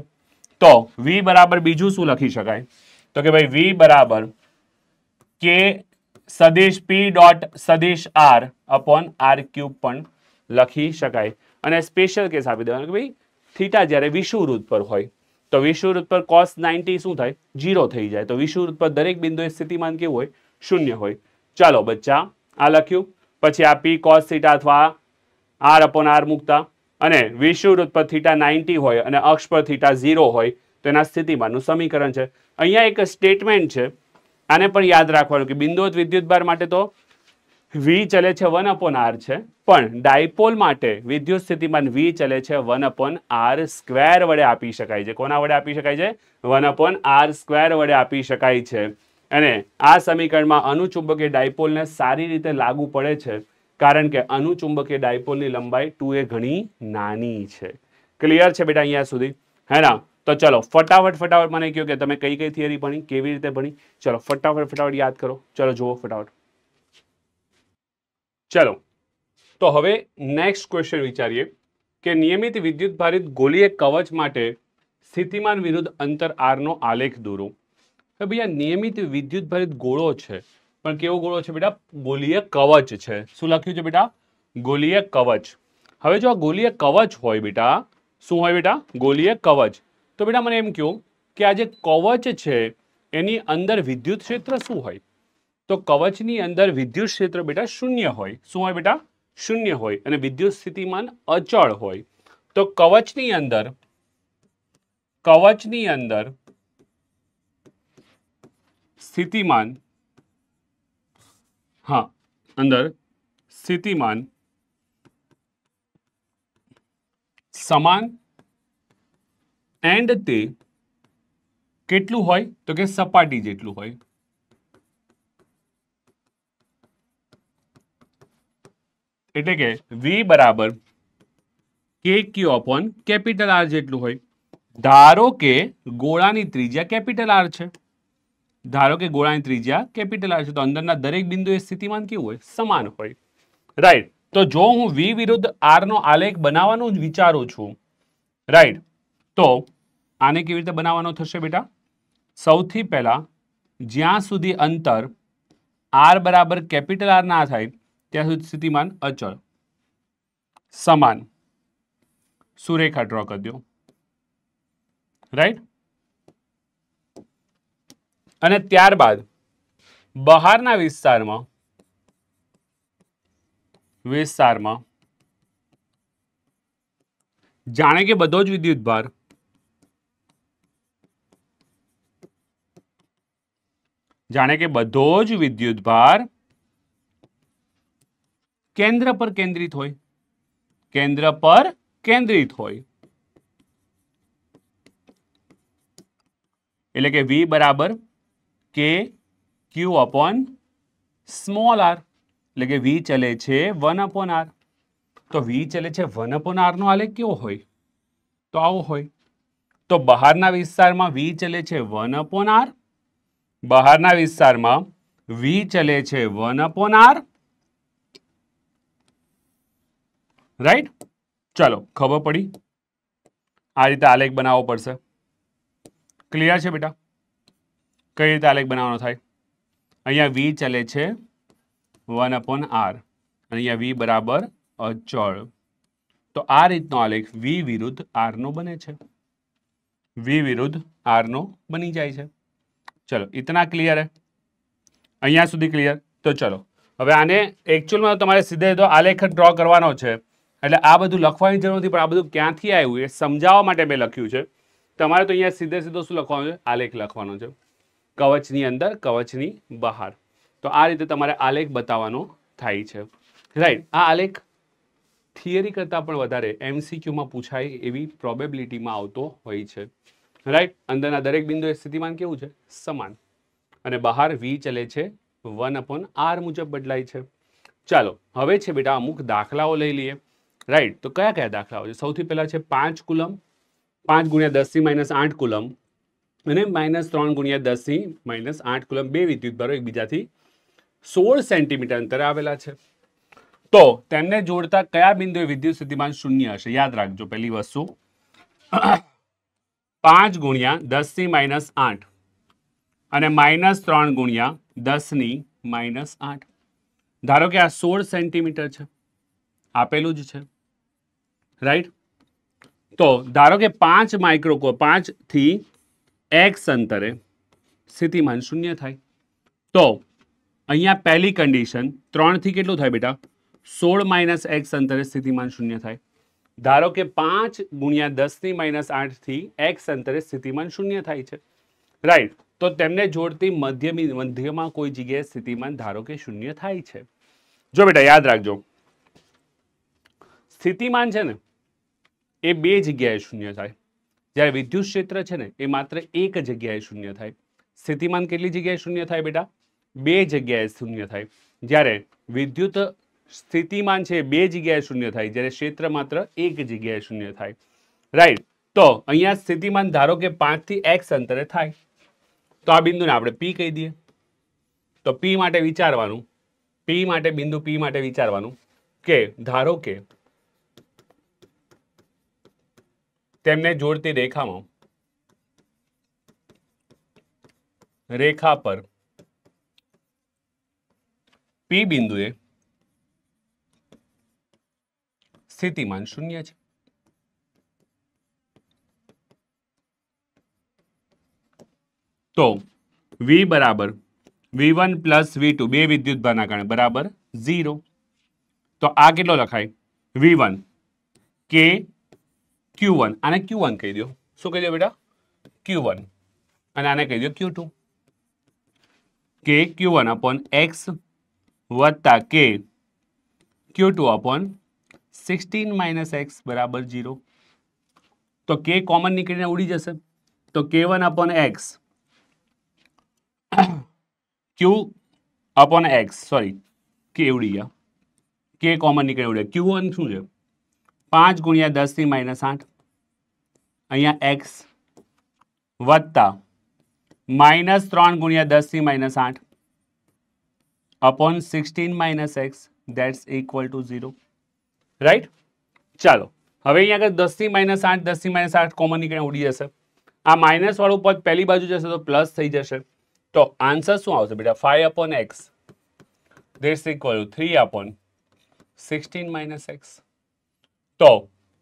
તો વી બરાબર બીજું શું લખી શકાય તો કે ભાઈ વી બરાબર કે સદીશ પી ડોટ સદીશ આર અપોન આર ક્યુબ પણ લખી શકાય અને સ્પેશિયલ કેસ આપી દેવાનો કે ભાઈ થીટા જ્યારે વિષુવૃત પર હોય તો વિષુવૃત પર કોસ નાઇન્ટી શું થાય ઝીરો થઈ જાય તો વિષુવૃત પર દરેક બિંદુએ સ્થિતિમાન કેવું હોય શૂન્ય હોય ચાલો બચ્ચા આ લખ્યું પછી આ પી કોસ થીટા અથવા આર અપોન આર મૂકતા અને વિષુવૃત પર થીટા નાઇન્ટી હોય અને અક્ષ પર થીટા ઝીરો હોય તો એના સ્થિતિમાનનું સમીકરણ છે અહીંયા એક સ્ટેટમેન્ટ છે આને પણ યાદ રાખવાનું કે બિંદુ વિદ્યુત બાર માટે તો વી ચલે છે વન અપોન આર છે પણ ડાયપોલ માટે વિદ્યુત સ્થિતિમાન વી ચલે છે વન અપોન આર સ્ક્વેર વડે આપી શકાય છે કોના વડે આપી શકાય છે વન અપોન આર સ્ક્વેર વડે આપી શકાય છે અને આ સમીકરણમાં અનુચુંબકીય ડાયપોલને સારી રીતે લાગુ પડે છે કારણ કે અનુચુંબકીય ડાયપોલની લંબાઈ ટુ એ ઘણી નાની છે ક્લિયર છે બેટા અહીંયા સુધી હે ના તો ચલો ફટાફટ ફટાફટ મને કહ્યું કે તમે કઈ કઈ થિયરી ભણી કેવી રીતે ભણી ચલો ફટાફટ ફટાફટ યાદ કરો ચલો જુઓ ફટાફટ ચલો તો હવે નેક્સ્ટ ક્વેશ્ચન વિચારીએ કે નિયમિત વિદ્યુત ભારિત ગોલીય કવચ માટે સ્થિતિમાન વિરુદ્ધ અંતર આરનો આલેખ દોરો હવે ભૈયા નિયમિત વિદ્યુત ભારિત ગોળો છે પણ કેવો ગોળો છે બેટા ગોલીય કવચ છે શું લખ્યું છે બેટા ગોલીય કવચ હવે જો આ ગોલીય કવચ હોય બેટા શું હોય બેટા ગોલીય કવચ તો બેટા મને એમ કહ્યું કે આ જે કવચ છે એની અંદર વિદ્યુત ક્ષેત્ર શું હોય તો કવચની અંદર વિદ્યુત ક્ષેત્ર બેટા શૂન્ય હોય શું હોય બેટા શૂન્ય હોય અને વિદ્યુત સ્થિતિમાન અચળ હોય તો કવચની અંદર કવચની અંદર સ્થિતિમાન હા અંદર સ્થિતિમાન સમાન એન્ડ તે કેટલું હોય તો કે સપાટી જેટલું હોય એટલે કે વી બરાબર કે ક્યુ અપોન કેપિટલ આર જેટલું હોય ધારો કે ગોળાની ત્રિજ્યા કેપિટલ આર છે ધારો કે ગોળાની ત્રિજ્યા કેપિટલ આર છે તો અંદરના દરેક બિંદુ એ સ્થિતિમાન કેવું હોય સમાન હોય રાઈટ તો જો હું વી વિરુદ્ધ આરનો આલેખ બનાવવાનું જ વિચારું છું રાઈટ તો આને કેવી રીતે બનાવવાનો થશે બેટા સૌથી પહેલાં જ્યાં સુધી અંતર આર બરાબર કેપિટલ આર ના થાય ત્યાં સુધી સ્થિતિમાન અચળ સમાન સુરેખા ડ્રો કરી દો રાઈટ અને ત્યારબાદ બહારના વિસ્તારમાં વિસ્તારમાં જાણે કે બધો જ વિદ્યુત ભાર જાણે કે બધો જ વિદ્યુત ભાર કેન્દ્ર પર કેન્દ્રિત હોય કેન્દ્ર પર કેન્દ્રિત હોય એટલે કે વી બરાબર કે ક્યુ અપોન સ્મોલ આર એટલે કે વી ચલે છે વન અપોન આર તો વી ચલે છે વન અપોન આરનો આલેખ કેવો હોય તો આવો હોય તો બહારના વિસ્તારમાં વી ચલે છે વન અપોન આર બહારના વિસ્તારમાં વી ચલે છે વન અપોન આર રાઈટ ચાલો ખબર પડી આ રીતે આલેખ બનાવવો પડશે ક્લિયર છે બેટા કઈ રીતે આલેખ બનાવવાનો થાય અહીંયા વી ચાલે છે વન અપોન આર અહીંયા વી બરાબર અચળ તો આ રીતનો આલેખ વી વિરુદ્ધ આરનો બને છે વી વિરુદ્ધ આરનો બની જાય છે ચલો ઇતના ક્લિયર હે અહીંયા સુધી ક્લિયર તો ચલો હવે આને એકચ્યુઅલમાં તમારે સીધે તો આલેખ ડ્રો કરવાનો છે એટલે આ બધું લખવાની જરૂર નથી પણ આ બધું ક્યાંથી આવ્યું એ સમજાવવા માટે મેં લખ્યું છે તમારે તો અહીંયા સીધે સીધો શું લખવાનું છે આલેખ લખવાનો છે કવચની અંદર કવચની બહાર તો આ રીતે તમારે આલેખ બતાવવાનો થાય છે રાઈટ આ આલેખ થિયરી કરતાં પણ વધારે એમસીક્યુમાં પૂછાય એવી પ્રોબેબિલિટીમાં આવતો હોય છે રાઈટ અંદરના દરેક બિંદુ એ સ્થિતિમાન કેવું છે સમાન અને બહાર વી ચલે છે વન અપોન આર મુજબ બદલાય છે ચાલો હવે છે બેટા અમુક દાખલાઓ લઈ લઈએ રાઈટ તો કયા કયા દાખલાઓ છે સૌથી પહેલાં છે પાંચ કુલમ પાંચ ગુણ્યા દસથી માઇનસ આઠ કુલમ અને માઇનસ ત્રણ ગુણ્યા દસથી માઇનસ આઠ કુલમ બે વિદ્યુતભારો એકબીજાથી સોળ સેન્ટીમીટર અંતરે આવેલા છે તો તેમને જોડતા કયા બિંદુએ વિદ્યુત સ્થિતિમાન શૂન્ય હશે યાદ રાખજો પહેલી વસ્તુ પાંચ ગુણ્યા દસથી માઇનસ આઠ અને માઇનસ ત્રણ ગુણ્યા દસની માઇનસ આઠ ધારો કે આ સોળ સેન્ટીમીટર છે આપેલું જ છે રાઈટ તો ધારો કે પાંચ માઇક્રોકો પાંચથી એક્સ અંતરે સ્થિતિમાન શૂન્ય થાય તો અહીંયા પહેલી કન્ડિશન ત્રણથી કેટલું થાય બેટા સોળ માઇનસ એક્સ અંતરે સ્થિતિમાન શૂન્ય થાય ધારો કે પાંચ ગુણ્યા દસની માઇનસ આઠથી એક્સ અંતરે સ્થિતિમાન શૂન્ય થાય છે રાઈટ તો તેમને જોડતી મધ્યમી મધ્યમાં કોઈ જગ્યાએ સ્થિતિમાન ધારો કે શૂન્ય થાય છે જો બેટા યાદ રાખજો સ્થિતિમાન છે ને એ બે જગ્યાએ શૂન્ય થાય જ્યારે વિદ્યુત ક્ષેત્ર છે ને એ માત્ર એક જગ્યાએ શૂન્ય થાય સ્થિતિમાન કેટલી જગ્યાએ શૂન્ય થાય બેટા બે જગ્યાએ શૂન્ય થાય જ્યારે વિદ્યુત સ્થિતિમાન છે બે જગ્યાએ શૂન્ય થાય જ્યારે ક્ષેત્ર માત્ર એક જગ્યાએ શૂન્ય થાય રાઈટ તો અહીંયા સ્થિતિમાન ધારો કે પાંચથી એક્સ અંતરે થાય તો આ બિંદુને આપણે પી કહી દઈએ તો પી માટે વિચારવાનું પી માટે બિંદુ પી માટે વિચારવાનું કે ધારો કે તેમને જોડતી રેખામાં રેખા પર પી બિંદુએ સ્થિતિમાન શૂન્ય છે તો વી બરાબર વી વન પ્લસ વી ટુ બે વિદ્યુત વિદ્યુતભારના કારણે બરાબર ઝીરો તો આ કેટલો લખાય v one k q one आने क्यू वन कही दियो कही दियो बेटा क्यू वन आने कही दियो क्यू टू के क्यू वन अपॉन एक्स वत्ता k Q two upon sixteen minus x बराबर जीरो तो के कॉमन निकली उड़ी जैसे तो k one upon x q upon x sorry k उड़ी गया के कॉमन निकले उड़ी क्यू वन शू पांच गुणिया दस माइनस आठ અહીંયા એક્સ વત્તા માઇનસ ત્રણ ગુણ્યા દસથી માઇનસ આઠ upon sixteen minus x that's equal to zero right ચાલો હવે અહીંયા આગળ દસથી માઇનસ આઠ દસથી માઇનસ આઠ કોમન નીકળે ઉડી જશે આ માઇનસવાળું પદ પહેલી બાજુ જશે તો પ્લસ થઈ જશે તો આન્સર શું આવશે બેટા five upon x that's equal to three upon sixteen minus x તો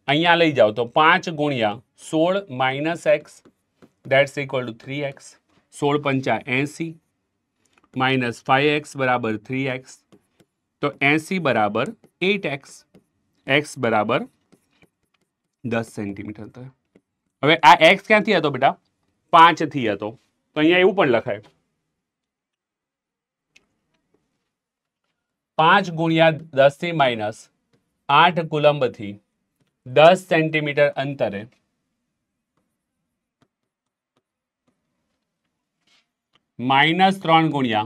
अँ लई जाओ तो पांच गुणिया सोल minus x that's equal to three x सोल पंचा एसी माइनस फाइव एक्स बराबर थ्री एक्स तो एसी बराबर एट एक्स एक्स बराबर दस सेंटीमीटर तो हम आ एक्स क्या थी तो बेटा पांच थी तो अँ लख पांच गुणिया दस थी माइनस आठ कुलंब थी દસ સેન્ટીમીટર અંતરે માઇનસ ત્રણ ગુણ્યા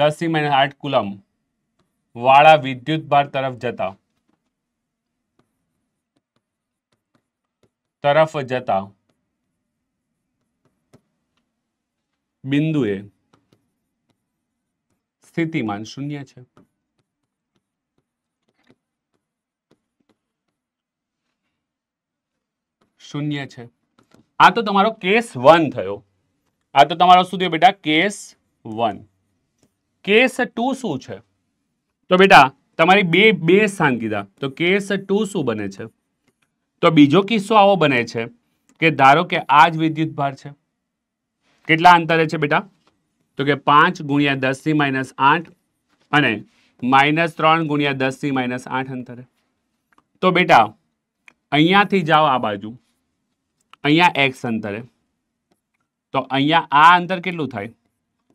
દસથી માઇનસ આઠ કુલમ વાળા વિદ્યુતભાર તરફ જતા તરફ જતા બિંદુએ સ્થિતિમાન શૂન્ય છે શૂન્ય છે આ તો તમારો કેસ વન થયો આ તો તમારો શું થયો બેટા કેસ વન કેસ ટુ શું છે તો બેટા તમારી બે બે સ્થાન કીધા તો કેસ ટુ શું બને છે તો બીજો કિસ્સો આવો બને છે કે ધારો કે આ જ વિદ્યુત ભાર છે કેટલા અંતરે છે બેટા તો કે પાંચ ગુણ્યા દસથી માઇનસ આઠ અને માઇનસ ત્રણ ગુણ્યા દસથી માઇનસ આઠ અંતરે તો બેટા અહીંયાથી જાઓ આ બાજુ અહીંયા x અંતરે તો અહીંયા a અંતર કેટલું થાય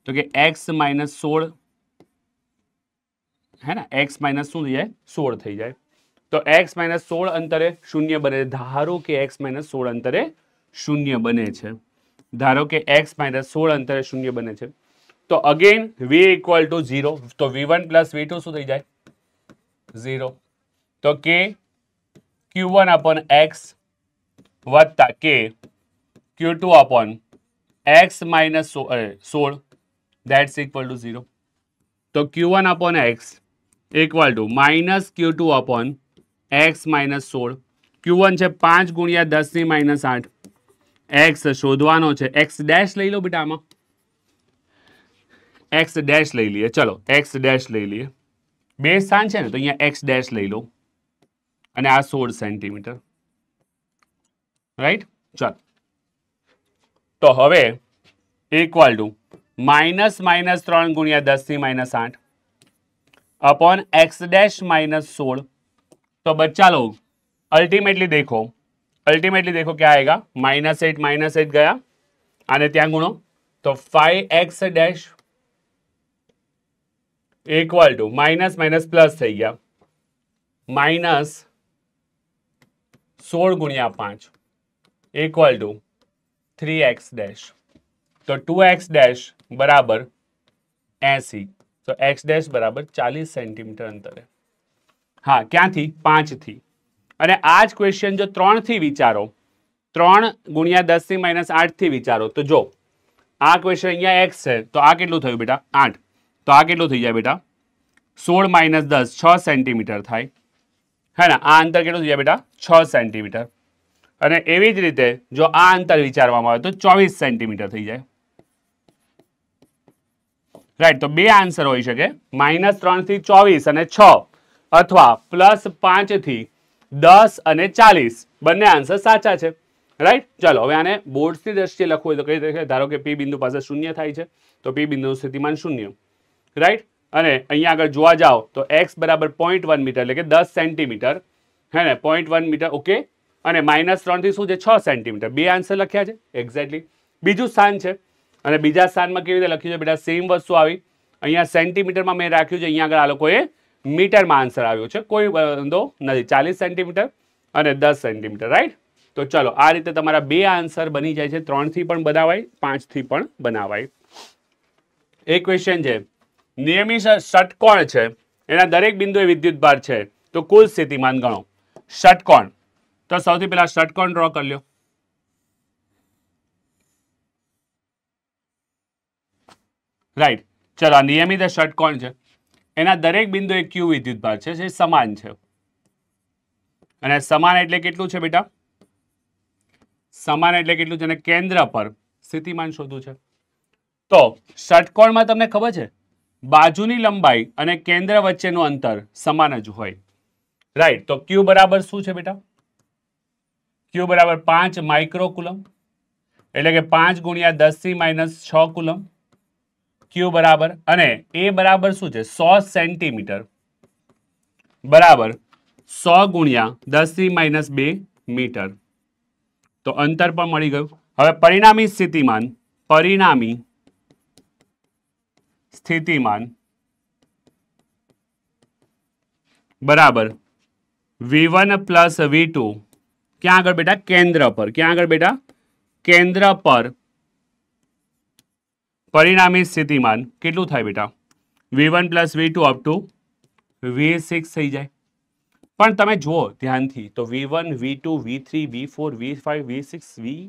તો કે x - 16 હે ને x - શું થઈ જાય 16 થઈ જાય તો x - 16 અંતરે શૂન્ય બને ધારો કે x - 16 અંતરે શૂન્ય બને છે ધારો કે x - 16 અંતરે શૂન્ય બને છે તો અગેન v = 0 તો v1 + v2 શું થઈ જાય 0 તો કે q1 / x વત્તા કે ક્યુ ટુ અપોન એક્સ માઇનસ સોળ દેટ્સ ઇક્વલ ટુ ઝીરો તો q one upon x equal to minus q two upon x minus સોળ ક્યુ વન છે પાંચ ગુણ્યા દસની માઇનસ આઠ એક્સ શોધવાનો છે એક્સ ડેશ લઈ લો બેટા આમાં એક્સ ડેશ લઈ લઈએ ચલો એક્સ ડેશ લઈ લઈએ બે સ્થાન છે ને તો અહીંયા એક્સ ડેશ લઈ લો અને આ સોળ સેન્ટીમીટર राइट चल तो हम ઇક્વલ ટુ માઇનસ માઇનસ ત્રણ ગુણ્યા દસથી માઇનસ आठ अपॉन एक्स डैश माइनस सोल तो बच्चा लोग अल्टिमेटली देखो अल्टिमेटली देखो क्या आएगा माइनस एट माइनस एट गया आने त्या गुणो तो five x dash equal to minus minus plus थी गया માઇનસ सोल गुणिया पांच equal to three x dash તો ટુ એક્સ ડેશ બરાબર એસી તો એક્સ ડેશ બરાબર ચાલીસ સેન્ટીમીટર અંતરે હા ક્યાંથી પાંચથી અને આ જ ક્વેશ્ચન જો ત્રણથી વિચારો ત્રણ ગુણ્યા દસથી માઇનસ આઠથી વિચારો તો જો આ ક્વેશ્ચન અહીંયા એક્સ છે તો આ કેટલું થયું બેટા આઠ તો આ કેટલું થઈ જાય બેટા સોળ માઇનસ દસ છ સેન્ટીમીટર થાય હે ને આ અંતર કેટલું થઈ જાય બેટા છ સેન્ટીમીટર અને એવી જ રીતે જો આ અંતર વિચારવામાં આવે તો ચોવીસ સેન્ટીમીટર થઈ જાય રાઈટ તો બે આન્સર હોઈ શકે માઇનસ ત્રણથી ચોવીસ અને છ અથવા પ્લસ પાંચથી દસ અને ચાલીસ બંને આન્સર સાચા છે રાઈટ ચલો હવે આને બોર્ડ્સની દ્રષ્ટિએ લખવું હોય તો કઈ રીતે ધારો કે પી બિંદુ પાસે શૂન્ય થાય છે તો પી બિંદુનું સ્થિતિમાન શૂન્ય રાઈટ અને અહીંયા આગળ જોવા જાઓ તો એક્સ બરાબર પોઈન્ટ વન મીટર એટલે કે દસ સેન્ટીમીટર હે ને પોઈન્ટ વન મીટર ઓકે અને માઇનસ ત્રણથી શું છે છ સેન્ટીમીટર બે આન્સર લખ્યા છે એક્ઝેક્ટલી બીજું સ્થાન છે અને બીજા સ્થાનમાં કેવી રીતે લખ્યું છે બેટા સેમ વસ્તુ આવી અહીંયા સેન્ટીમીટરમાં મેં રાખ્યું છે અહીંયા આગળ આ લોકોએ મીટરમાં આન્સર આવ્યો છે કોઈ વાંધો નથી ચાલીસ સેન્ટીમીટર અને દસ સેન્ટીમીટર રાઈટ તો ચલો આ રીતે તમારા બે આન્સર બની જાય છે ત્રણથી પણ બનાવાય પાંચથી પણ બનાવાય એક ક્વેશ્ચન છે નિયમિત ષટકોણ છે એના દરેક બિંદુએ વિદ્યુતભાર છે તો કુલ સ્થિતિમાન ગણો ષટકોણ તો સૌથી પહેલા ષટકોણ ડ્રો કરી લ્યો રાઈટ ચલો આ નિયમિત ષટકોણ છે એના દરેક બિંદુ એ ક્યુ વિદ્યુતભાર છે જે સમાન છે અને સમાન એટલે કેટલું છે બેટા સમાન એટલે કેટલું છે અને કેન્દ્ર પર સ્થિતિમાન શોધવું છે તો ષટકોણમાં તમને ખબર છે બાજુની લંબાઈ અને કેન્દ્ર વચ્ચેનું અંતર સમાન જ હોય રાઈટ તો ક્યુ બરાબર શું છે બેટા q = 5 माइक्रो कूलम એટલે કે 5 * 10^-6 કુલમ q = અને a = શું છે 100 સેન્ટીમીટર = 100 * 10^-2 મીટર તો અંતર પર મળી ગયું હવે પરિણામી સ્થિતિમાન પરિણામી સ્થિતિમાન = v1 + v2 ક્યાં આગળ બેટા કેન્દ્ર પર ક્યાં આગળ બેટા કેન્દ્ર પર પરિણામી સ્થિતિમાન કેટલું થાય બેટા v one plus V two up to v six થઈ જાય પણ તમે જુઓ ધ્યાનથી તો વી one v two v three v four v five v six v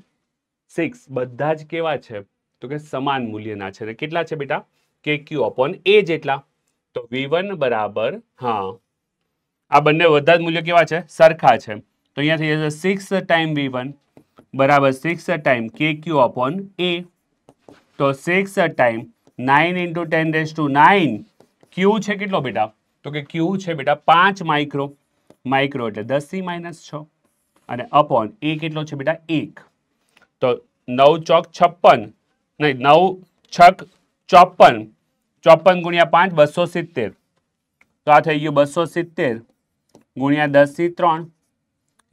six બધા જ કેવા છે તો કે સમાન મૂલ્યના છે કેટલા છે બેટા કે ક્યુ અપોન એ જેટલા તો વી વન બરાબર હા આ બંને બધા જ મૂલ્યો કેવા છે સરખા છે तो अँ थी सिक्स टाइम वी वन बराबर six time k Q upon a तो six time nine into ten raise to nine q है के बेटा तो कि क्यू है बेटा पांच माइक्रो माइक्रो एट दस सी माइनस छपॉन ए के बेटा एक तो नौ चौक छप्पन नहीं नौ छक चौप्पन चौप्पन गुणिया पांच बसो सीतेर तो आ थी गयु बसो सित्तेर गुणिया दस सी त्रन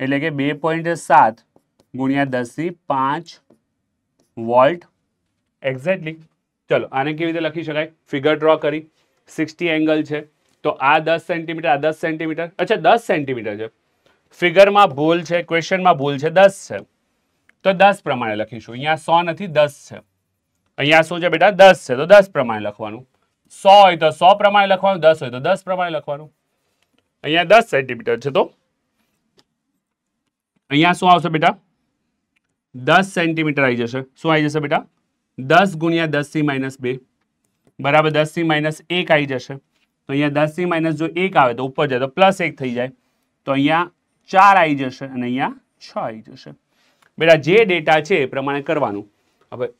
એટલે કે 2.7 * 10 થી 5 વોલ્ટ એક્ઝેક્ટલી ચલો આને કેવી રીતે લખી શકાય ફિગર ડ્રો કરી 60 એંગલ છે તો આ 10 સેન્ટીમીટર આ 10 સેન્ટીમીટર અચ્છા 10 સેન્ટીમીટર છે ફિગર માં ભૂલ છે ક્વેશ્ચન માં ભૂલ છે 10 છે તો 10 પ્રમાણે લખીશું અહીંયા 100 નથી 10 છે અહીંયા 100 છે બેટા 10 છે તો 10 પ્રમાણે લખવાનું 100 હોય તો 100 પ્રમાણે લખવાનું 10 હોય તો 10 પ્રમાણે લખવાનું અહીંયા 10 સેન્ટીમીટર છે તો અહીંયા શું આવશે બેટા 10 સેન્ટીમીટર આઈ જશે શું આઈ જશે બેટા 10 * 10^-2 = 10^-1 આઈ જશે તો અહીંયા 10^-1 જો 1 આવે તો ઉપર જાય તો +1 થઈ જાય તો અહીંયા 4 આઈ જશે અને અહીંયા 6 આઈ જશે બેટા જે ડેટા છે એ પ્રમાણે કરવાનું હવે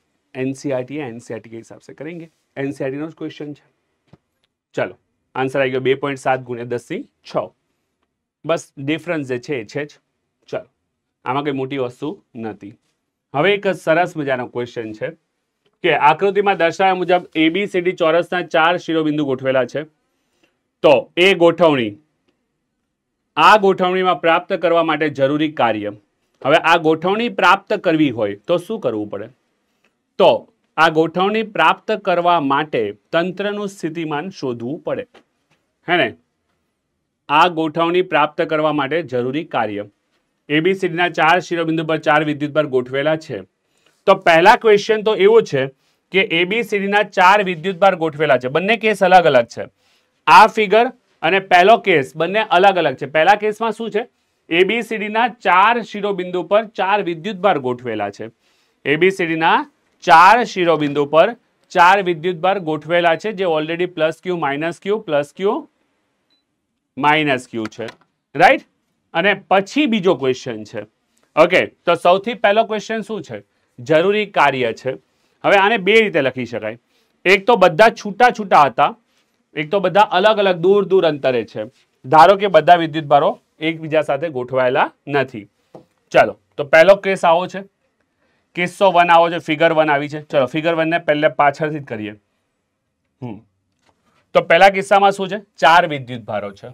एनसीईआरटी ને સીઆરટી કે हिसाब से करेंगे एनसीईआरटी નોસ ક્વેશ્ચન ચાલો આન્સર આવી ગયો 2.7 * 10^6 બસ ડિફરન્સ જે છે છે આમાં કંઈ મોટી વસ્તુ નથી હવે એક સરસ મજાનો ક્વેશ્ચન છે કે આકૃતિમાં દર્શાવ્યા મુજબ એબીસીડી ચોરસના ચાર શિરોબિંદુ ગોઠવેલા છે તો એ ગોઠવણી આ ગોઠવણીમાં પ્રાપ્ત કરવા માટે જરૂરી કાર્ય હવે આ ગોઠવણી પ્રાપ્ત કરવી હોય તો શું કરવું પડે તો આ ગોઠવણી પ્રાપ્ત કરવા માટે તંત્રનું સ્થિતિમાન શોધવું પડે હે ને આ ગોઠવણી પ્રાપ્ત કરવા માટે જરૂરી કાર્ય એબીસીડીના ચાર શિરોબિંદુ પર ચાર વિદ્યુત પર ગોઠવેલા છે તો પહેલા ક્વેશ્ચન તો એવો છે કે એબીસીડીના ચાર વિદ્યુત પર ગોઠવેલા છે બંને કેસ અલગ અલગ છે આ ફિગર અને પહેલો કેસ બંને અલગ અલગ છે પહેલા કેસમાં શું છે એબીસીડીના ચાર શિરોબિંદુ પર ચાર વિદ્યુત ભાર ગોઠવેલા છે એબીસીડીના ચાર શિરોબિંદુ પર ચાર વિદ્યુત ભાર ગોઠવેલા છે જે already plus q minus q plus q minus q છે રાઈટ અને પછી બીજો ક્વેશ્ચન છે ઓકે તો સૌથી પહેલો ક્વેશ્ચન શું છે જરૂરી કાર્ય છે હવે આને બે રીતે લખી શકાય એક તો બધા છૂટા છૂટા હતા એક તો બધા અલગ અલગ દૂર દૂર અંતરે છે ધારો કે બધા વિદ્યુતભારો એકબીજા સાથે ગોઠવાયેલા નથી ચાલો તો પહેલો કેસ આવો છે કેસો વન આવો છે ફિગર વન આવી છે ચલો ફિગર વનને પહેલે પાછળથી જ કરીએ હમ તો પહેલા કિસ્સામાં શું છે ચાર વિદ્યુતભારો છે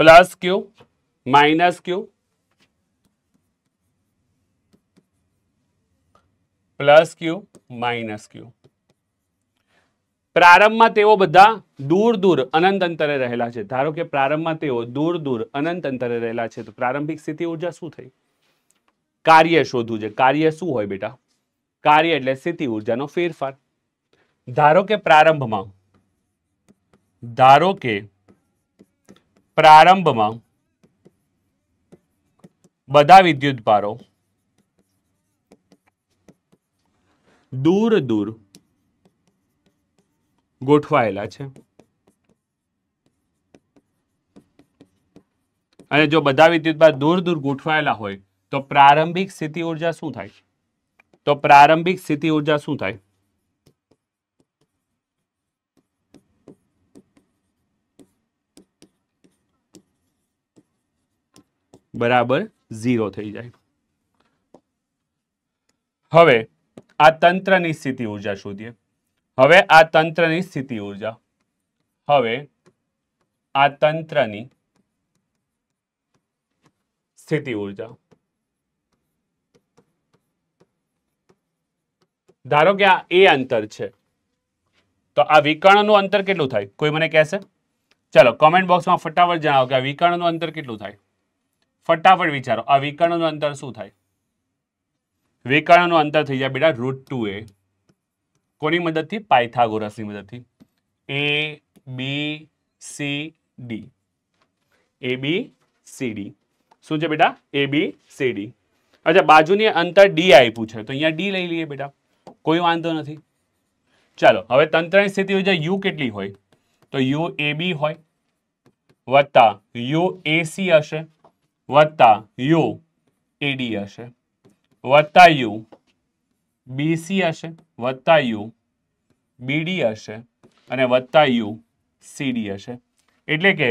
plus q minus q plus q minus q પ્રારંભમાં તેઓ બધા દૂર દૂર અનંત અંતરે રહેલા છે ધારો કે પ્રારંભમાં તેઓ દૂર દૂર અનંત અંતરે રહેલા છે તો પ્રારંભિક સ્થિતિ ઉર્જા શું થઈ કાર્ય શોધવું છે કાર્ય શું હોય બેટા કાર્ય એટલે સ્થિતિ ઉર્જાનો ફેરફાર ધારો કે પ્રારંભમાં ધારો કે પ્રારંભમાં બધા વિદ્યુત વિદ્યુતભારો દૂર દૂર ગોઠવાયેલા છે અને જો બધા વિદ્યુતભાર દૂર દૂર ગોઠવાયેલા હોય તો પ્રારંભિક સ્થિતિ ઉર્જા શું થાય તો પ્રારંભિક સ્થિતિ ઉર્જા શું થાય બરાબર ઝીરો થઈ જાય હવે આ તંત્રની સ્થિતિ ઉર્જા શોધીએ હવે આ તંત્રની સ્થિતિ ઉર્જા હવે આ તંત્રની સ્થિતિ ઉર્જા ધારો કે આ એ અંતર છે તો આ વિકર્ણનું અંતર કેટલું થાય કોઈ મને કહેશે ચલો કોમેન્ટ બોક્સમાં ફટાફટ જણાવો કે આ વિકર્ણનું અંતર કેટલું થાય ફટાફટ વિચારો આ વિકર્ણનું અંતર શું થાય વિકર્ણનું અંતર થઈ જાય બેટા રૂટ ટુ એ કોની મદદથી પાયથાગોરસની મદદથી A B C D A B C D શું છે બેટા એ બી સી ડી અચ્છા બાજુની અંતર ડી આપ્યું છે તો અહીંયા ડી લઈ લઈએ બેટા કોઈ વાંધો નથી ચાલો હવે તંત્રની સ્થિતિ હોય યુ કેટલી હોય તો યુ એ બી હોય વત્તા યુ એસી હશે વત્તા યુ એડી હશે વત્તા યુ બીસી હશે વત્તા યુ બીડી હશે અને વત્તા યુ સીડી હશે એટલે કે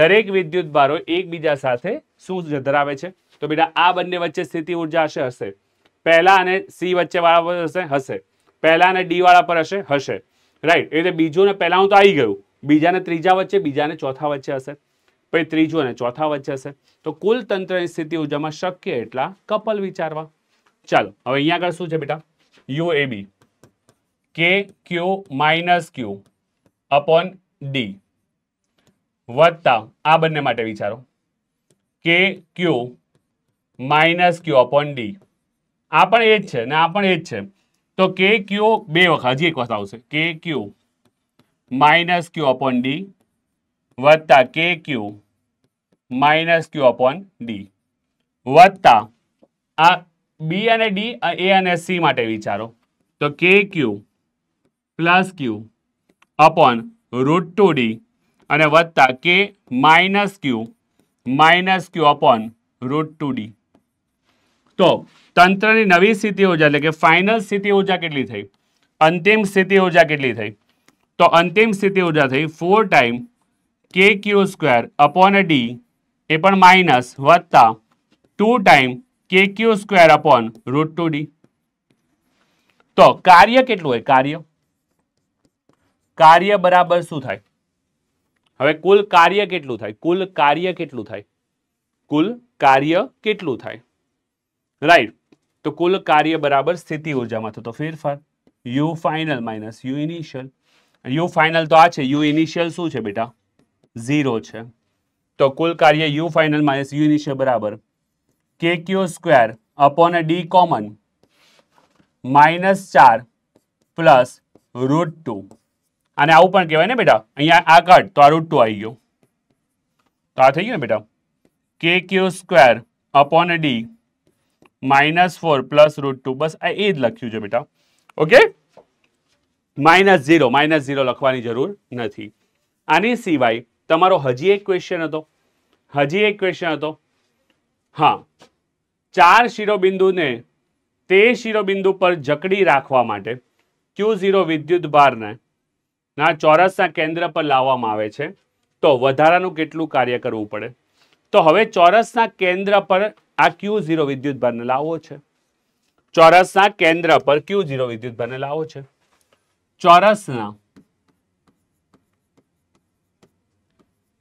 દરેક વિદ્યુત ભારો એકબીજા સાથે શું ધરાવે છે તો બેટા આ બંને વચ્ચે સ્થિતિ ઉર્જા હશે હશે પહેલા અને સી વચ્ચે વાળા પર હશે હશે પહેલા અને ડી વાળા પર હશે હશે રાઈટ એટલે બીજું ને પહેલા હું તો આવી ગયું બીજા ને ત્રીજા વચ્ચે બીજા ને ચોથા વચ્ચે હશે પછી ત્રીજું અને ચોથા વચ્ચે હશે તો કુલ તંત્રની સ્થિતિ ઉર્જામાં શક્ય એટલા કપલ વિચારવા ચાલો હવે અહીંયા આગળ શું છે બેટા you A B k q minus q upon d વત્તા આ બંને માટે વિચારો k q minus q upon d આ પણ એ જ છે ને આ પણ એ જ છે તો કે ક્યુ બે વખત હજી એક વખત આવશે k q minus q upon d વત્તા k q minus q upon d વત્તા આ બી અને ડી એ અને સી માટે વિચારો તો કે q plus q upon root two d અને વત્તા k minus q minus q upon root two d તો તંત્રની નવી સ્થિતિ ઉર્જા એટલે કે ફાઇનલ સ્થિતિ ઉર્જા કેટલી થઈ અંતિમ સ્થિતિ ઉર્જા કેટલી થઈ તો અંતિમ સ્થિતિ ઉર્જા થઈ four time kq2/a e par minus + 2 time kq2/√2d तो कार्य कितलू है कार्य कार्य बराबर શું થાય હવે કુલ કાર્ય કેટલું થાય કુલ કાર્ય કેટલું થાય કુલ કાર્ય કેટલું થાય રાઈટ તો કુલ કાર્ય बराबर स्थिति ऊर्जा મતલબ તો ફેરફાર u final - u initial u final તો છે u ઇનિશિયલ શું છે બેટા ઝીરો છે તો કુલ કાર્ય U final minus U initial બરાબર કે q square upon d common minus ચાર પ્લસ રૂટ ટુ અને આવું પણ કહેવાય ને બેટા અહીંયા આ કટ તો આ રૂટ ટુ આવી ગયો તો આ થઈ ગયું ને બેટા k q square upon d minus four plus root two બસ આ એ જ લખ્યું છે બેટા okay minus zero minus zero લખવાની જરૂર નથી આની સિવાય તમારો હજી એક ક્વેશ્ચન હતો હજી એક ક્વેશ્ચન હતો હા ચાર શિરોબિંદુને તે શિરોબિંદુ પર જકડી રાખવા માટે ક્યુ ઝીરો વિદ્યુત ભારને ના ચોરસના કેન્દ્ર પર લાવવામાં આવે છે તો વધારાનું કેટલું કાર્ય કરવું પડે તો હવે ચોરસના કેન્દ્ર પર આ ક્યુ ઝીરો વિદ્યુત ભારને લાવવો છે ચોરસના કેન્દ્ર પર ક્યુ ઝીરો વિદ્યુત ભારને લાવવો છે ચોરસના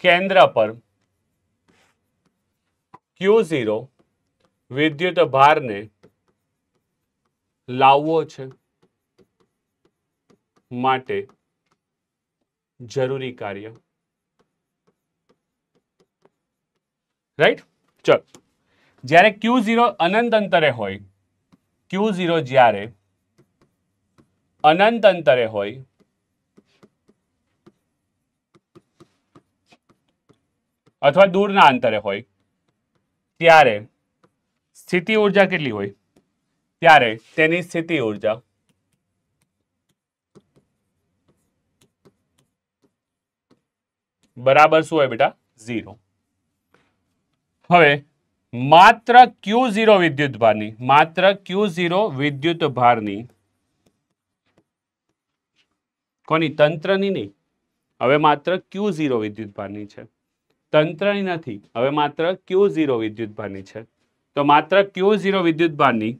કેન્દ્ર પર ક્યુ ઝીરો વિદ્યુત ભારને લાવવો છે માટે જરૂરી કાર્ય રાઈટ ચલો જ્યારે ક્યુ ઝીરો અનંત અંતરે હોય ક્યુ ઝીરો જ્યારે અનંત અંતરે હોય અથવા દૂરના અંતરે હોય ત્યારે સ્થિતિ ઉર્જા કેટલી હોય ત્યારે તેની સ્થિતિ ઉર્જા બરાબર શું હોય બેટા ઝીરો હવે માત્ર ક્યુ ઝીરો વિદ્યુત ભારની માત્ર ક્યુ ઝીરો વિદ્યુત ભારની કોની તંત્રની નહીં હવે માત્ર ક્યુ ઝીરો વિદ્યુત ભારની છે તંત્રની નથી હવે માત્ર ક્યુ ઝીરો વિદ્યુતભારની છે તો માત્ર ક્યુ ઝીરો વિદ્યુતભારની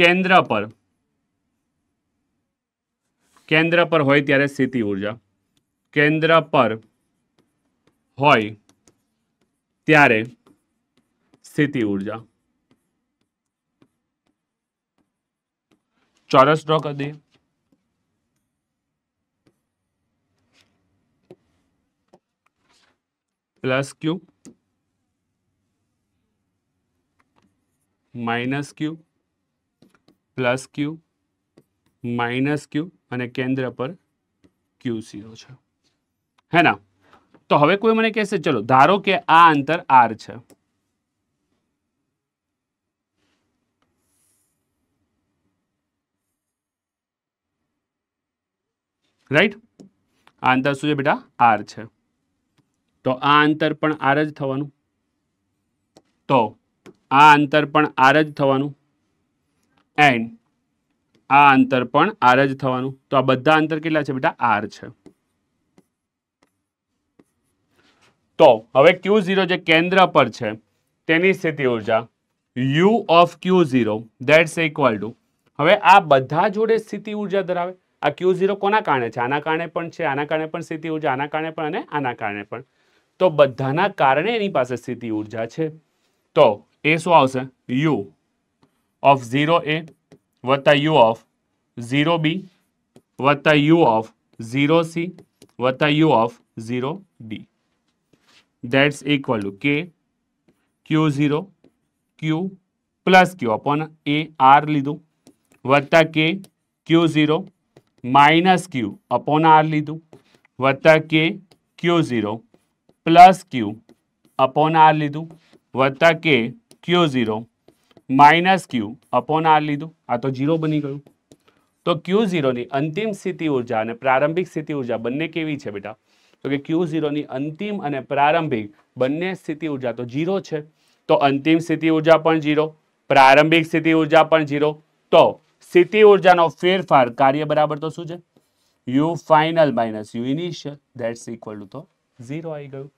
કેન્દ્ર પર કેન્દ્ર પર હોય ત્યારે સ્થિતિ ઉર્જા કેન્દ્ર પર હોય ત્યારે સ્થિતિ ઉર્જા ચોરસ ડ્રો કરી દઈએ plus q minus q plus q minus q અને કેન્દ્ર પર ક્યુ ઝીરો છે હે ના તો હવે કોઈ મને કહેશે ચલો ધારો કે આ અંતર આર છે રાઈટ આ અંતર શું છે બેટા આર છે તો આ અંતર પણ આર જ થવાનું તો આ અંતર પણ આર જ થવાનું એન્ડ આ અંતર પણ આર જ થવાનું તો આ બધા અંતર કેટલા છે બેટા આર છે તો હવે ક્યુ ઝીરો જે કેન્દ્ર પર છે તેની સ્થિતિ ઉર્જા U of q zero that's equal to હવે આ બધા જોડે સ્થિતિ ઉર્જા ધરાવે આ ક્યુ ઝીરો કોના કારણે છે આના કારણે પણ છે આના કારણે પણ સ્થિતિ ઉર્જા આના કારણે પણ અને આના કારણે પણ તો બધાના કારણેની પાસે સ્થિતિ ઊર્જા છે તો એ શું આવશે u of 0a + u of 0b + u of 0c + u of 0d that's equal to k q0 q + q / ar લીધું + k q0 - q / r લીધું + k q0 plus q upon r લીધું વત્તા k q zero minus q upon r લીધું આ તો ઝીરો બની ગયું તો ક્યુ ઝીરોની અંતિમ સ્થિતિ ઉર્જા અને પ્રારંભિક સ્થિતિ ઉર્જા બંને કેવી છે બેટા તો કે ક્યુ ઝીરોની અંતિમ અને પ્રારંભિક બંને સ્થિતિ ઉર્જા તો ઝીરો છે તો અંતિમ સ્થિતિ ઉર્જા પણ ઝીરો પ્રારંભિક સ્થિતિ ઉર્જા પણ ઝીરો તો સ્થિતિ ઉર્જાનો ફેરફાર કાર્ય બરાબર તો શું છે U final minus U initial that's equal to તો ઝીરો આવી ગયું